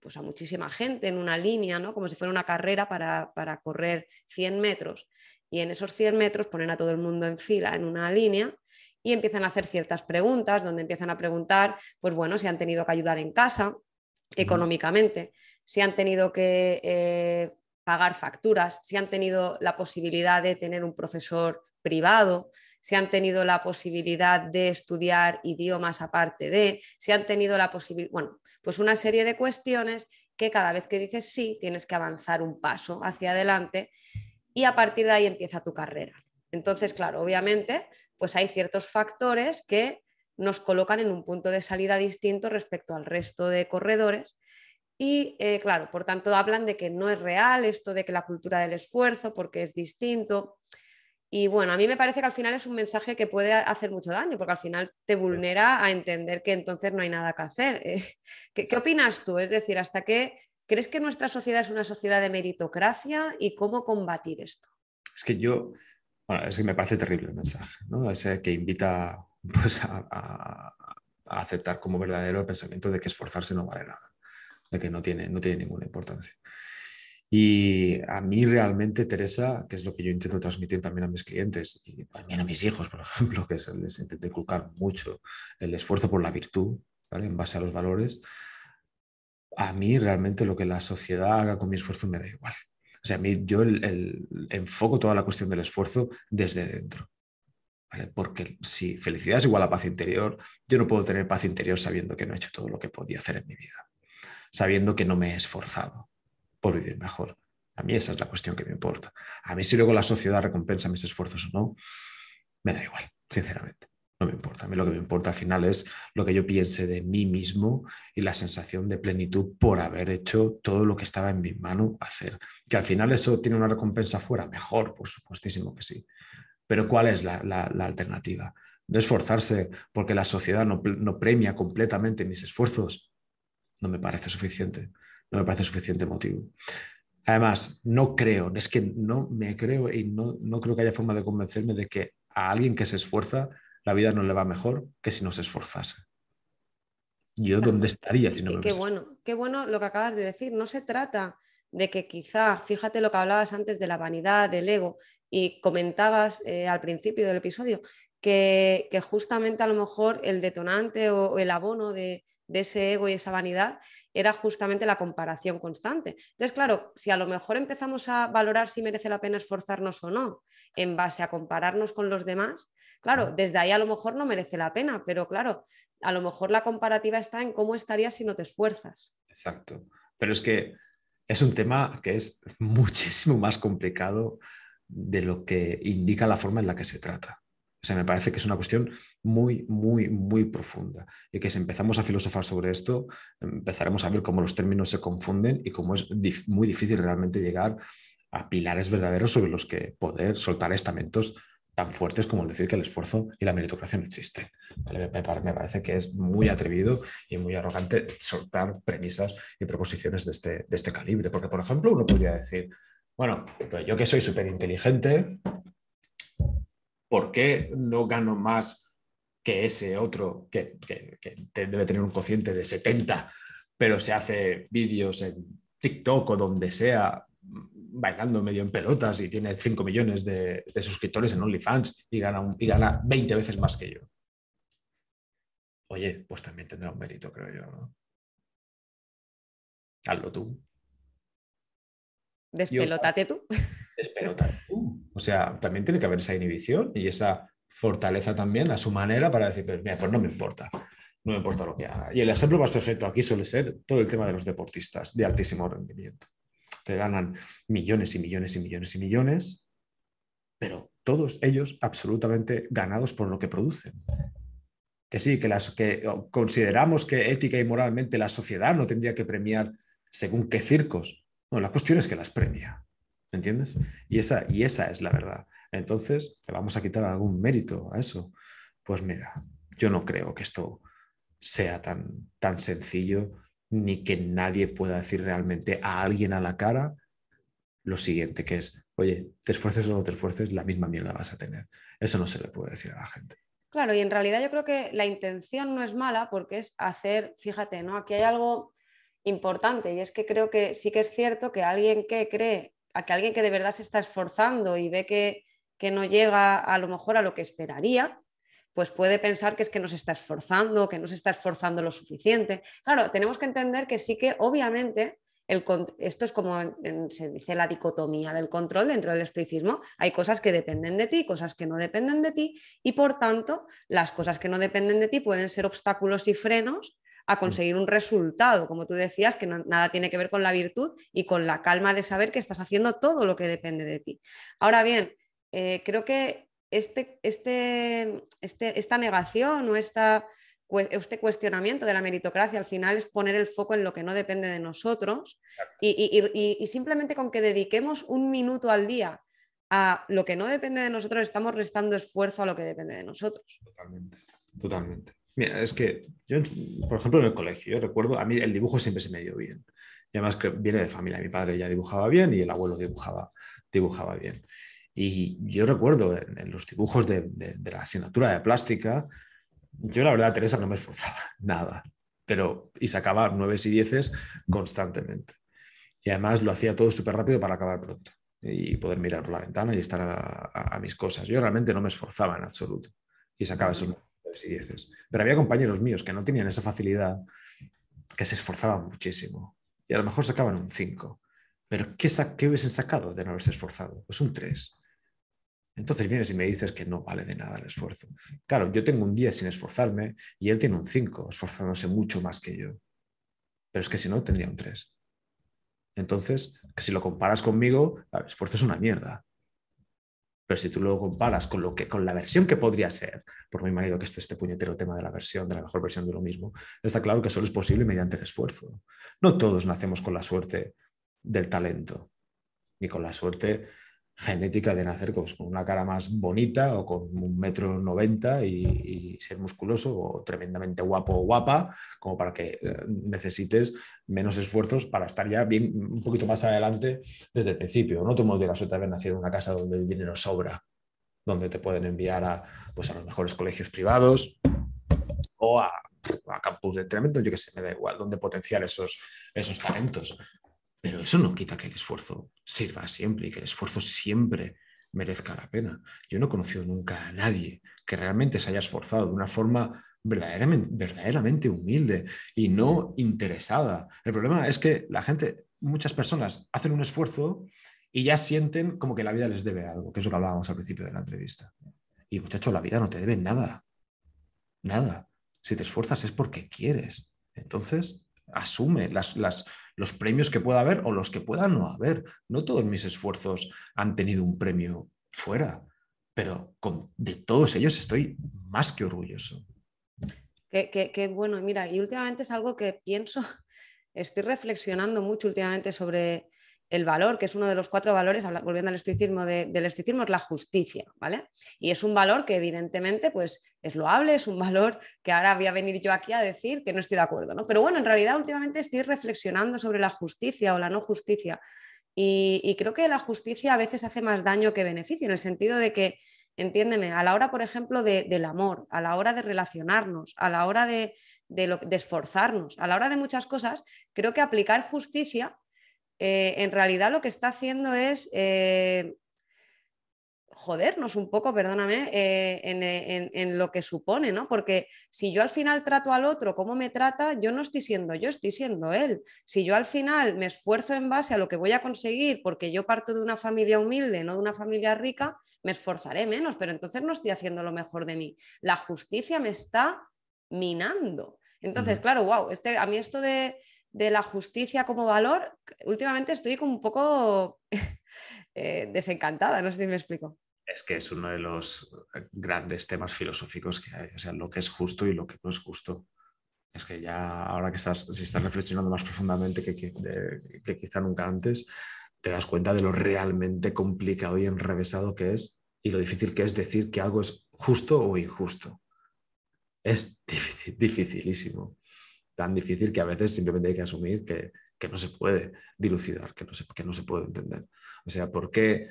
pues a, muchísima gente en una línea, ¿no? como si fuera una carrera para, para correr 100 metros. Y en esos 100 metros ponen a todo el mundo en fila, en una línea, y empiezan a hacer ciertas preguntas, donde empiezan a preguntar, pues bueno, si han tenido que ayudar en casa económicamente, si han tenido que eh, pagar facturas, si han tenido la posibilidad de tener un profesor privado, si han tenido la posibilidad de estudiar idiomas aparte de, si han tenido la posibilidad, bueno, pues una serie de cuestiones que cada vez que dices sí, tienes que avanzar un paso hacia adelante y a partir de ahí empieza tu carrera. Entonces, claro, obviamente, pues hay ciertos factores que nos colocan en un punto de salida distinto respecto al resto de corredores y eh, claro, por tanto, hablan de que no es real esto de que la cultura del esfuerzo, porque es distinto. Y bueno, a mí me parece que al final es un mensaje que puede hacer mucho daño, porque al final te vulnera a entender que entonces no hay nada que hacer. Eh, ¿Qué, opinas tú? Es decir, ¿hasta qué crees que nuestra sociedad es una sociedad de meritocracia y cómo combatir esto? Es que yo, bueno, es que me parece terrible el mensaje, ¿no? Ese que invita pues, a aceptar como verdadero el pensamiento de que esforzarse no vale nada que no tiene, no tiene ninguna importancia. Y a mí realmente, Teresa, que es lo que yo intento transmitir también a mis clientes y también a mis hijos, por ejemplo, que les intento inculcar mucho el esfuerzo por la virtud, ¿vale? en base a los valores, a mí realmente lo que la sociedad haga con mi esfuerzo me da igual. O sea, a mí yo el, enfoco toda la cuestión del esfuerzo desde dentro. ¿vale? Porque si felicidad es igual a paz interior, yo no puedo tener paz interior sabiendo que no he hecho todo lo que podía hacer en mi vida sabiendo que no me he esforzado por vivir mejor. A mí esa es la cuestión que me importa. A mí si luego la sociedad recompensa mis esfuerzos o no, me da igual, sinceramente. No me importa. A mí lo que me importa al final es lo que yo piense de mí mismo y la sensación de plenitud por haber hecho todo lo que estaba en mi mano hacer. Que al final eso tiene una recompensa fuera, mejor, por supuestísimo que sí. Pero ¿cuál es la, alternativa? No esforzarse porque la sociedad no premia completamente mis esfuerzos no me parece suficiente, no me parece suficiente motivo. Además, no creo, es que no me creo y no, creo que haya forma de convencerme de que a alguien que se esfuerza, la vida no le va mejor que si no se esforzase. Yo dónde estaría si no qué bueno, qué bueno lo que acabas de decir. No se trata de que quizá, fíjate lo que hablabas antes de la vanidad, del ego, y comentabas eh, al principio del episodio, que, justamente a lo mejor el detonante o el abono de, de ese ego y esa vanidad era justamente la comparación constante. Entonces, claro, si a lo mejor empezamos a valorar si merece la pena esforzarnos o no en base a compararnos con los demás, claro, desde ahí a lo mejor no merece la pena, pero claro, a lo mejor la comparativa está en cómo estarías si no te esfuerzas. Exacto, pero es que es un tema que es muchísimo más complicado de lo que indica la forma en la que se trata. O me parece que es una cuestión muy, muy, muy profunda y que si empezamos a filosofar sobre esto, empezaremos a ver cómo los términos se confunden y cómo es muy difícil realmente llegar a pilares verdaderos sobre los que poder soltar estamentos tan fuertes como el decir que el esfuerzo y la meritocracia no existen. Me, parece que es muy atrevido y muy arrogante soltar premisas y proposiciones de este, de este calibre, porque por ejemplo uno podría decir, bueno, yo que soy súper inteligente, ¿por qué no gano más que ese otro que, debe tener un cociente de 70, pero se hace vídeos en TikTok o donde sea bailando medio en pelotas y tiene 5 millones de, suscriptores en OnlyFans y gana, y 20 veces más que yo. Oye, pues también tendrá un mérito, creo yo, ¿no? Hazlo tú. Despelótate tú. Despelótate tú. O sea, también tiene que haber esa inhibición y esa fortaleza también a su manera para decir, pues, mira, pues no me importa. No me importa lo que haga. Y el ejemplo más perfecto aquí suele ser todo el tema de los deportistas de altísimo rendimiento, que ganan millones y millones y millones y millones, pero todos ellos absolutamente ganados por lo que producen que sí, que, las, que consideramos que ética y moralmente la sociedad no tendría que premiar según qué circos, no, la cuestión es que las premia, ¿entiendes? Y esa, y esa es la verdad. Entonces, ¿le vamos a quitar algún mérito a eso? Pues mira, yo no creo que esto sea tan, tan sencillo ni que nadie pueda decir realmente a alguien a la cara lo siguiente, que es, oye, te esfuerces o no te esfuerces, la misma mierda vas a tener. Eso no se le puede decir a la gente. Claro, y en realidad yo creo que la intención no es mala porque es hacer, fíjate, ¿no? Aquí hay algo importante y es que creo que sí que es cierto que alguien que cree, a que alguien que de verdad se está esforzando y ve que, no llega a lo mejor a lo que esperaría, pues puede pensar que es que no se está esforzando, que no se está esforzando lo suficiente. Claro, tenemos que entender que sí que obviamente esto es como se dice la dicotomía del control dentro del estoicismo. Hay cosas que dependen de ti, cosas que no dependen de ti, y por tanto, las cosas que no dependen de ti pueden ser obstáculos y frenos a mm. conseguir un resultado, como tú decías, que nada tiene que ver con la virtud y con la calma de saber que estás haciendo todo lo que depende de ti. Ahora bien, eh, creo que este, este, este, esta negación o este cuestionamiento de la meritocracia al final es poner el foco en lo que no depende de nosotros y, y simplemente con que dediquemos un minuto al día a lo que no depende de nosotros, estamos restando esfuerzo a lo que depende de nosotros. Totalmente, totalmente. Mira, es que yo, por ejemplo, en el colegio, yo recuerdo, a mí el dibujo siempre se me dio bien. Y además que viene de familia, mi padre ya dibujaba bien y el abuelo dibujaba, dibujaba bien. Y yo recuerdo en, los dibujos de, la asignatura de plástica, yo la verdad, Teresa, no me esforzaba nada, pero y sacaba nueve y dieces constantemente. Y además lo hacía todo súper rápido para acabar pronto y poder mirar por la ventana y estar a, mis cosas. Yo realmente no me esforzaba en absoluto y sacaba esos pues, y dices. Pero había compañeros míos que no tenían esa facilidad, que se esforzaban muchísimo y a lo mejor sacaban un 5. Pero ¿qué, qué hubiesen sacado de no haberse esforzado? Pues un 3. Entonces vienes y me dices que no vale de nada el esfuerzo. Claro, yo tengo un 10 sin esforzarme y él tiene un 5, esforzándose mucho más que yo. Pero es que si no, tendría un 3. Entonces, que si lo comparas conmigo, el esfuerzo es una mierda. Pero si tú lo comparas con, lo que, con la versión que podría ser, por mi marido que esté este puñetero tema de la versión, de la mejor versión de lo mismo, está claro que solo es posible mediante el esfuerzo. No todos nacemos con la suerte del talento, ni con la suerte genética de nacer con una cara más bonita o con un metro noventa y, ser musculoso o tremendamente guapo o guapa, como para que eh, necesites menos esfuerzos para estar ya bien, un poquito más adelante desde el principio. No tomo de la suerte de haber nacido en una casa donde el dinero sobra, donde te pueden enviar a, pues, a los mejores colegios privados o a, a campus de entrenamiento, yo que sé, me da igual, donde potenciar esos, esos talentos. Pero eso no quita que el esfuerzo sirva siempre y que el esfuerzo siempre merezca la pena. Yo no he conocido nunca a nadie que realmente se haya esforzado de una forma verdaderamente, verdaderamente humilde y no interesada. El problema es que la gente, muchas personas hacen un esfuerzo y ya sienten como que la vida les debe algo, que es lo que hablábamos al principio de la entrevista. Y muchacho, la vida no te debe nada, nada. Si te esfuerzas es porque quieres. Entonces, asume las, las, los premios que pueda haber o los que pueda no haber. No todos mis esfuerzos han tenido un premio fuera, pero con, de todos ellos estoy más que orgulloso. Qué, qué bueno, mira, y últimamente es algo que pienso, estoy reflexionando mucho últimamente sobre el valor, que es uno de los cuatro valores, volviendo al estoicismo, del estoicismo, es la justicia, ¿vale? Y es un valor que evidentemente pues, es loable, es un valor que ahora voy a venir yo aquí a decir que no estoy de acuerdo, ¿no? Pero bueno, en realidad últimamente estoy reflexionando sobre la justicia o la no justicia y, creo que la justicia a veces hace más daño que beneficio, en el sentido de que, entiéndeme, a la hora, por ejemplo, del amor, a la hora de relacionarnos, a la hora de, de esforzarnos, a la hora de muchas cosas, creo que aplicar justicia eh, en realidad lo que está haciendo es eh, jodernos un poco, perdóname, eh, en, lo que supone, ¿no? Porque si yo al final trato al otro como me trata, yo no estoy siendo yo, estoy siendo él. Si yo al final me esfuerzo en base a lo que voy a conseguir, porque yo parto de una familia humilde, no de una familia rica, me esforzaré menos, pero entonces no estoy haciendo lo mejor de mí. La justicia me está minando. Entonces, claro, wow, este, a mí esto de de la justicia como valor, últimamente estoy como un poco eh, desencantada, no sé si me explico. Es que es uno de los grandes temas filosóficos que hay, o sea, lo que es justo y lo que no es justo. Es que ya ahora que estás, si estás reflexionando más profundamente que, que quizá nunca antes, te das cuenta de lo realmente complicado y enrevesado que es y lo difícil que es decir que algo es justo o injusto. Es difícil, dificilísimo tan difícil que a veces simplemente hay que asumir que, no se puede dilucidar, que no se, no se puede entender. O sea, ¿por qué,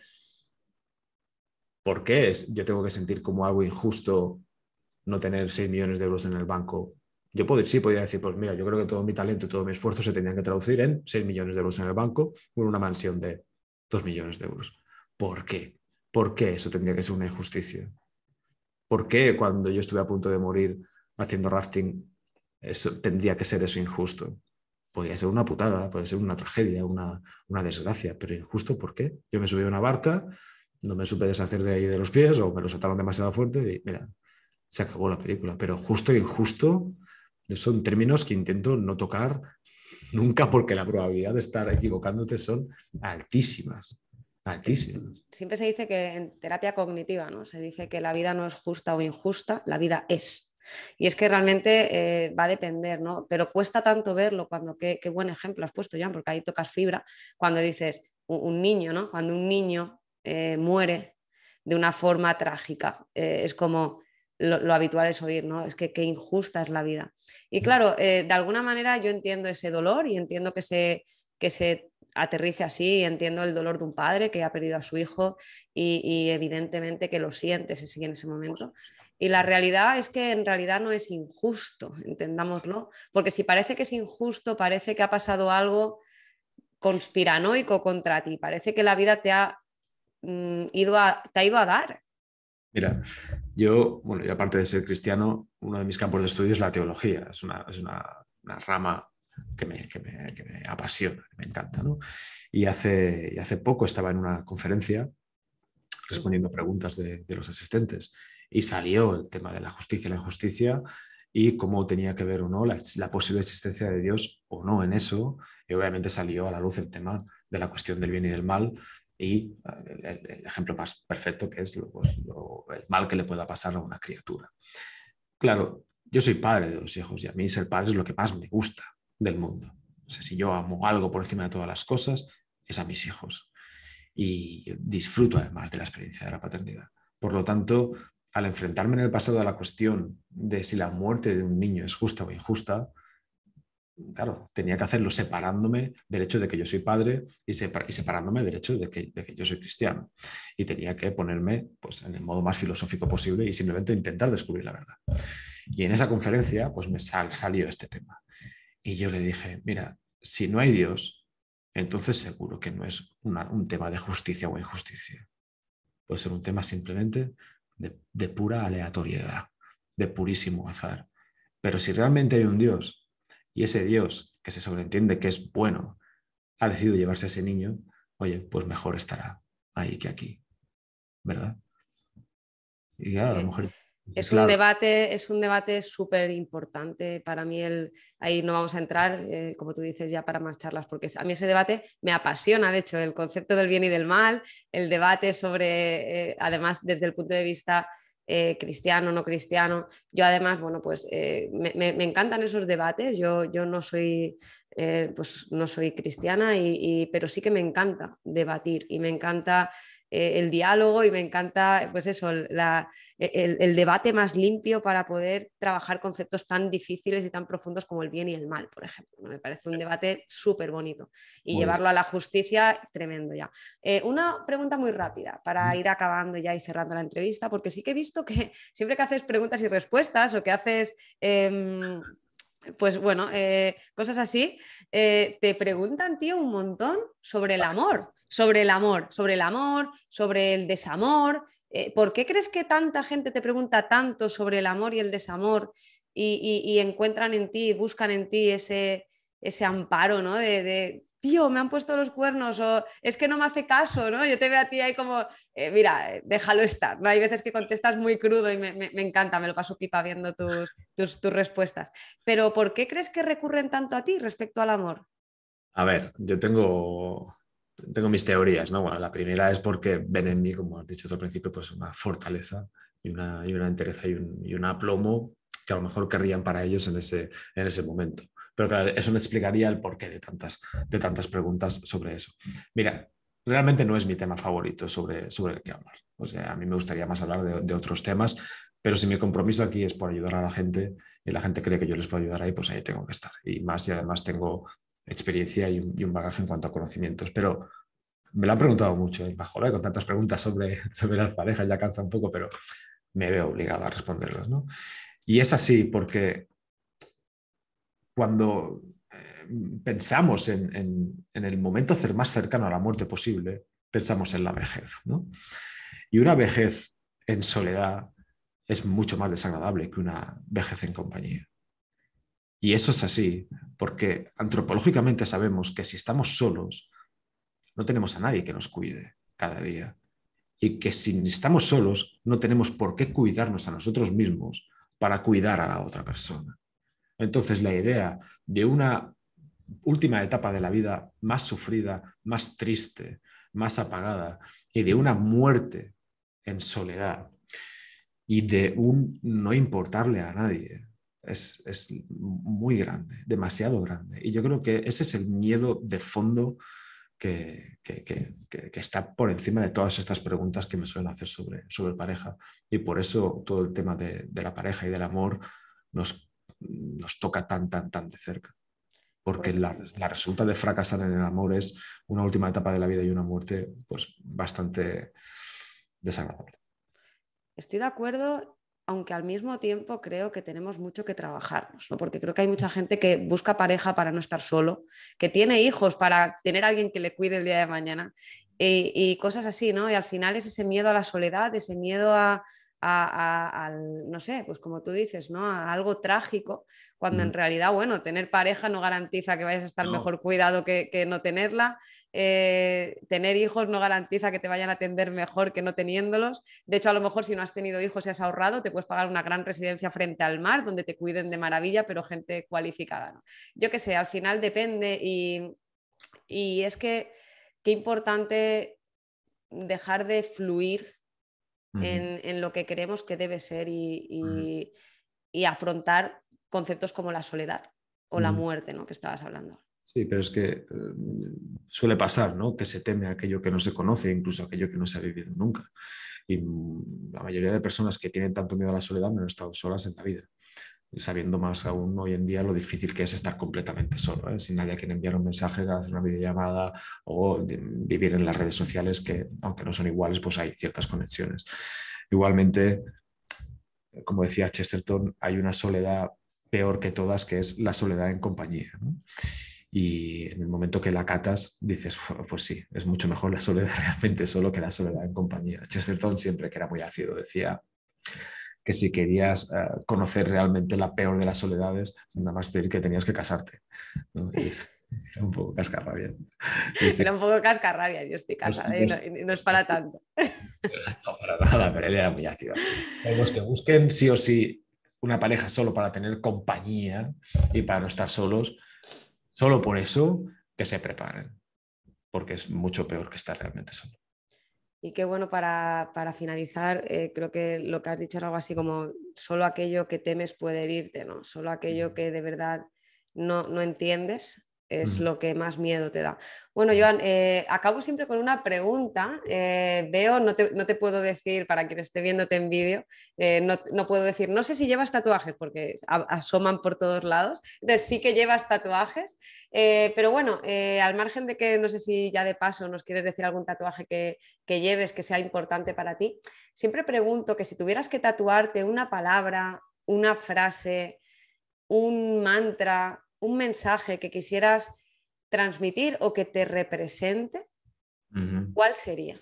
¿por es, yo tengo que sentir como algo injusto no tener 6 millones de euros en el banco? Yo puedo, sí podría decir, pues mira, yo creo que todo mi talento y todo mi esfuerzo se tendrían que traducir en 6 millones de euros en el banco o en una mansión de 2 millones de euros. ¿Por qué? ¿Por qué eso tendría que ser una injusticia? ¿Por qué cuando yo estuve a punto de morir haciendo rafting eso, tendría que ser eso injusto. Podría ser una putada, puede ser una tragedia, una, desgracia, pero injusto, ¿por qué? Yo me subí a una barca, no me supe deshacer de ahí de los pies o me los ataron demasiado fuerte y mira, se acabó la película. Pero justo e injusto son términos que intento no tocar nunca porque la probabilidad de estar equivocándote son altísimas. Altísimas. Siempre se dice que en terapia cognitiva, ¿no? Se dice que la vida no es justa o injusta, la vida es. Y es que realmente eh, va a depender, ¿no? Pero cuesta tanto verlo cuando, qué, buen ejemplo has puesto, Jan, porque ahí tocas fibra, cuando dices un, niño, ¿no? Cuando un niño eh, muere de una forma trágica, eh, es como lo, habitual es oír, ¿no? Es que qué injusta es la vida. Y mm. claro, de alguna manera yo entiendo ese dolor y entiendo que se, aterrice así, entiendo el dolor de un padre que ha perdido a su hijo y, y evidentemente que lo siente, se sigue en ese momento. Y la realidad es que en realidad no es injusto, entendámoslo, porque si parece que es injusto, parece que ha pasado algo conspiranoico contra ti, parece que la vida te ha, mm, ido, a, te a dar. Mira, yo, bueno, aparte de ser cristiano, uno de mis campos de estudio es la teología, es una, es una, rama que me, apasiona, que me encanta. Y, hace, hace poco estaba en una conferencia respondiendo preguntas de los asistentes y salió el tema de la justicia y la injusticia y cómo tenía que ver o no la, posible existencia de Dios o no en eso. Y obviamente salió a la luz el tema de la cuestión del bien y del mal y eh, el, ejemplo más perfecto que es pues, el mal que le pueda pasar a una criatura. Claro, yo soy padre de dos hijos y a mí ser padre es lo que más me gusta del mundo. O sea, si yo amo algo por encima de todas las cosas, es a mis hijos. Y disfruto además de la experiencia de la paternidad. Por lo tanto, al enfrentarme en el pasado a la cuestión de si la muerte de un niño es justa o injusta, claro, tenía que hacerlo separándome del hecho de que yo soy padre y, separándome del hecho de que, yo soy cristiano. Y tenía que ponerme pues, en el modo más filosófico posible y simplemente intentar descubrir la verdad. Y en esa conferencia pues, me salió este tema. Y yo le dije, mira, si no hay Dios, entonces seguro que no es un tema de justicia o injusticia. Puede ser un tema simplemente de, pura aleatoriedad, de purísimo azar. Pero si realmente hay un Dios y ese Dios que se sobreentiende que es bueno ha decidido llevarse a ese niño, oye, pues mejor estará ahí que aquí, ¿verdad? Y claro, a lo mejor es un debate, es un debate súper importante para mí. El, ahí no vamos a entrar, eh, como tú dices, ya para más charlas, porque a mí ese debate me apasiona. De hecho, el concepto del bien y del mal, el debate sobre, eh, además, desde el punto de vista eh, cristiano, no cristiano. Yo además, bueno, pues me, encantan esos debates. Yo, yo no soy, pues no soy cristiana, pero sí que me encanta debatir y me encanta eh, el diálogo y me encanta, pues eso, e, el, debate más limpio para poder trabajar conceptos tan difíciles y tan profundos como el bien y el mal, por ejemplo. Me parece un debate súper bonito y llevarlo a la justicia, tremendo ya. Eh, una pregunta muy rápida para ir acabando ya y cerrando la entrevista, porque sí que he visto que siempre que haces preguntas y respuestas o que haces... Em, pues bueno, eh, cosas así, te preguntan, tío, un montón sobre el amor sobre el amor, sobre el amor, sobre el desamor. Eh, ¿Por qué crees que tanta gente te pregunta tanto sobre el amor y el desamor y, encuentran en ti, buscan en ti ese, ese amparo, ¿no? De, tío, me han puesto los cuernos o es que no me hace caso, ¿no? Yo te veo a ti ahí como, eh, mira, eh, déjalo estar, Hay veces que contestas muy crudo y me, encanta, me lo paso pipa viendo tus, tus, tus, respuestas. Pero ¿por qué crees que recurren tanto a ti respecto al amor? A ver, yo tengo tengo mis teorías, ¿no? Bueno, la primera es porque ven en mí, como has dicho al principio, pues una fortaleza y una, y una entereza y un, y un, aplomo que a lo mejor querrían para ellos en ese, en ese momento. Pero claro, eso me explicaría el porqué de tantas, de tantas preguntas sobre eso. Mira, realmente no es mi tema favorito sobre, sobre el que hablar. O sea, a mí me gustaría más hablar de, de otros temas, pero si mi compromiso aquí es por ayudar a la gente y la gente cree que yo les puedo ayudar ahí, pues ahí tengo que estar. Y más, y además tengo experiencia y un, bagaje en cuanto a conocimientos. Pero me lo han preguntado mucho, con tantas preguntas sobre, sobre las parejas ya cansa un poco, pero me veo obligado a responderlas. ¿no? Y es así porque cuando eh, pensamos en, el momento hacer más cercano a la muerte posible, pensamos en la vejez. ¿no? Y una vejez en soledad es mucho más desagradable que una vejez en compañía. Y eso es así, porque antropológicamente sabemos que si estamos solos, no tenemos a nadie que nos cuide cada día. Y que si estamos solos, no tenemos por qué cuidarnos a nosotros mismos para cuidar a la otra persona. Entonces, la idea de una última etapa de la vida más sufrida, más triste, más apagada, y de una muerte en soledad, y de un no importarle a nadie, es, muy grande, demasiado grande. Y yo creo que ese es el miedo de fondo que, está por encima de todas estas preguntas que me suelen hacer sobre, sobre pareja. Y por eso todo el tema de, la pareja y del amor nos, nos, toca tan, tan, tan de cerca. Porque pues la, la, resulta de fracasar en el amor es una última etapa de la vida y una muerte pues, bastante desagradable. Estoy de acuerdo aunque al mismo tiempo creo que tenemos mucho que trabajarnos, porque creo que hay mucha gente que busca pareja para no estar solo, que tiene hijos para tener a alguien que le cuide el día de mañana y, cosas así, ¿no? Y al final es ese miedo a la soledad, ese miedo a, al, no sé, pues como tú dices, ¿no? A algo trágico, cuando en realidad, bueno, tener pareja no garantiza que vayas a estar mejor cuidado que, que, no tenerla. Eh, tener hijos no garantiza que te vayan a atender mejor que no teniéndolos. De hecho, a lo mejor si no has tenido hijos y has ahorrado, te puedes pagar una gran residencia frente al mar donde te cuiden de maravilla, pero gente cualificada. Yo que sé, al final depende y, es que qué importante dejar de fluir en, lo que creemos que debe ser y, afrontar conceptos como la soledad o la muerte, ¿no? Que estabas hablando. Sí, pero es que eh, suele pasar, ¿no? Que se teme aquello que no se conoce, incluso aquello que no se ha vivido nunca. Y mm, la mayoría de personas que tienen tanto miedo a la soledad no han estado solas en la vida. sabiendo más aún hoy en día lo difícil que es estar completamente solo, ¿eh? sin nadie a quien enviar un mensaje, hacer una videollamada o vivir en las redes sociales que, aunque no son iguales, pues hay ciertas conexiones. Igualmente, como decía Chesterton, hay una soledad peor que todas, que es la soledad en compañía y en el momento que la catas dices, pues sí, es mucho mejor la soledad realmente solo que la soledad en compañía. Chesterton siempre que era muy ácido decía que si querías eh, conocer realmente la peor de las soledades, nada más decir que tenías que casarte. era un poco cascarrabia. era un poco cascarrabia, yo estoy pues casada, ¿eh? y no, es para tanto. No, para nada, pero él era muy ácido. Los que busquen sí o sí una pareja solo para tener compañía y para no estar solos, Solo por eso que se preparen, porque es mucho peor que estar realmente solo. Y qué bueno para, para finalizar, eh, creo que lo que has dicho era algo así como solo aquello que temes puede herirte, ¿no? Solo aquello que de verdad no, no entiendes es mm. lo que más miedo te da. Bueno, mm. Joan, eh, acabo siempre con una pregunta. Eh, veo, no te, puedo decir, para quien esté viéndote en vídeo, eh, no, puedo decir, no sé si llevas tatuajes, porque asoman por todos lados. sí que llevas tatuajes, pero bueno, al margen de que no sé si ya de paso nos quieres decir algún tatuaje que, que lleves que sea importante para ti, siempre pregunto que si tuvieras que tatuarte una palabra, una frase, un mantra, un mensaje que quisieras transmitir o que te represente, ¿cuál sería?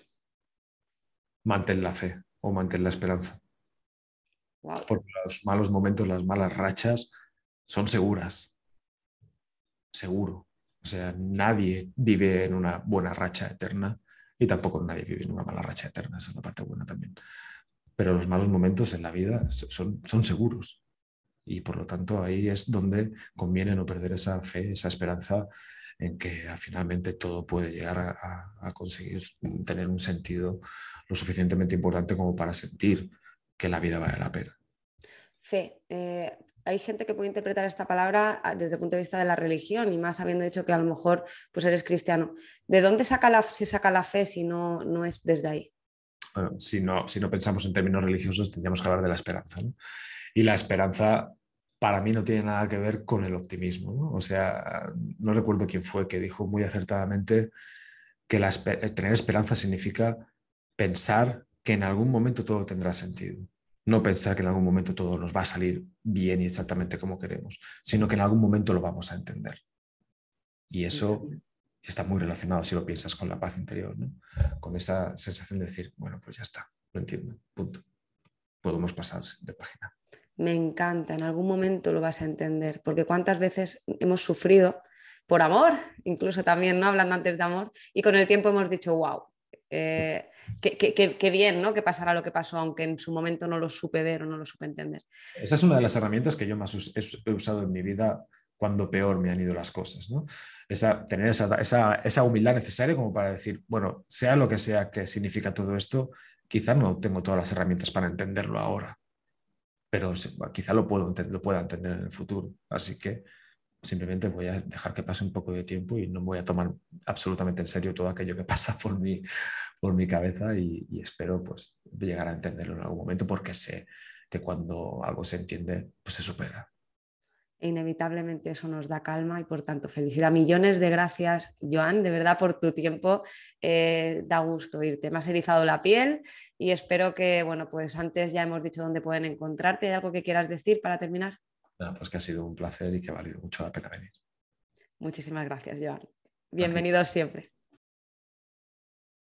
Mantén la fe o mantén la esperanza. Porque los malos momentos, las malas rachas son seguras. Seguro. O sea, nadie vive en una buena racha eterna y tampoco nadie vive en una mala racha eterna. Esa es la parte buena también. Pero los malos momentos en la vida son, son seguros. Y por lo tanto ahí es donde conviene no perder esa fe, esa esperanza en que ah, finalmente todo puede llegar a, conseguir tener un sentido lo suficientemente importante como para sentir que la vida vale la pena. Fe. Eh, hay gente que puede interpretar esta palabra ah, desde el punto de vista de la religión y más habiendo dicho que a lo mejor pues eres cristiano. ¿De dónde saca la, se saca la fe si no, no es desde ahí? si no, si no pensamos en términos religiosos, tendríamos que hablar de la esperanza. Y la esperanza para mí no tiene nada que ver con el optimismo. O sea, no recuerdo quién fue que dijo muy acertadamente que eh, tener esperanza significa pensar que en algún momento todo tendrá sentido. No pensar que en algún momento todo nos va a salir bien y exactamente como queremos, sino que en algún momento lo vamos a entender. Y eso está muy relacionado, si lo piensas, con la paz interior, con esa sensación de decir, bueno, pues ya está, lo entiendo, punto. Podemos pasar de página me encanta, en algún momento lo vas a entender, porque cuántas veces hemos sufrido por amor, incluso también, ¿no? Hablando antes de amor, y con el tiempo hemos dicho, wow, eh, qué, bien, ¿no? Que pasara lo que pasó, aunque en su momento no lo supe ver o no lo supe entender. Esa es una de las herramientas que yo más he usado en mi vida cuando peor me han ido las cosas, ¿no? Esa, tener esa, esa, esa humildad necesaria como para decir, bueno, sea lo que sea que significa todo esto, quizá no tengo todas las herramientas para entenderlo ahora, pero quizá lo, puedo, lo pueda entender en el futuro. Así que simplemente voy a dejar que pase un poco de tiempo y no voy a tomar absolutamente en serio todo aquello que pasa por mi, cabeza y, espero pues llegar a entenderlo en algún momento porque sé que cuando algo se entiende, pues se supera. Inevitablemente eso nos da calma y por tanto felicidad. Millones de gracias, Joan, de verdad por tu tiempo. Eh, da gusto irte. Me has erizado la piel y espero que, bueno, pues antes ya hemos dicho dónde pueden encontrarte. ¿Hay algo que quieras decir para terminar? pues que ha sido un placer y que ha valido mucho la pena venir. Muchísimas gracias, Joan. Bienvenidos siempre.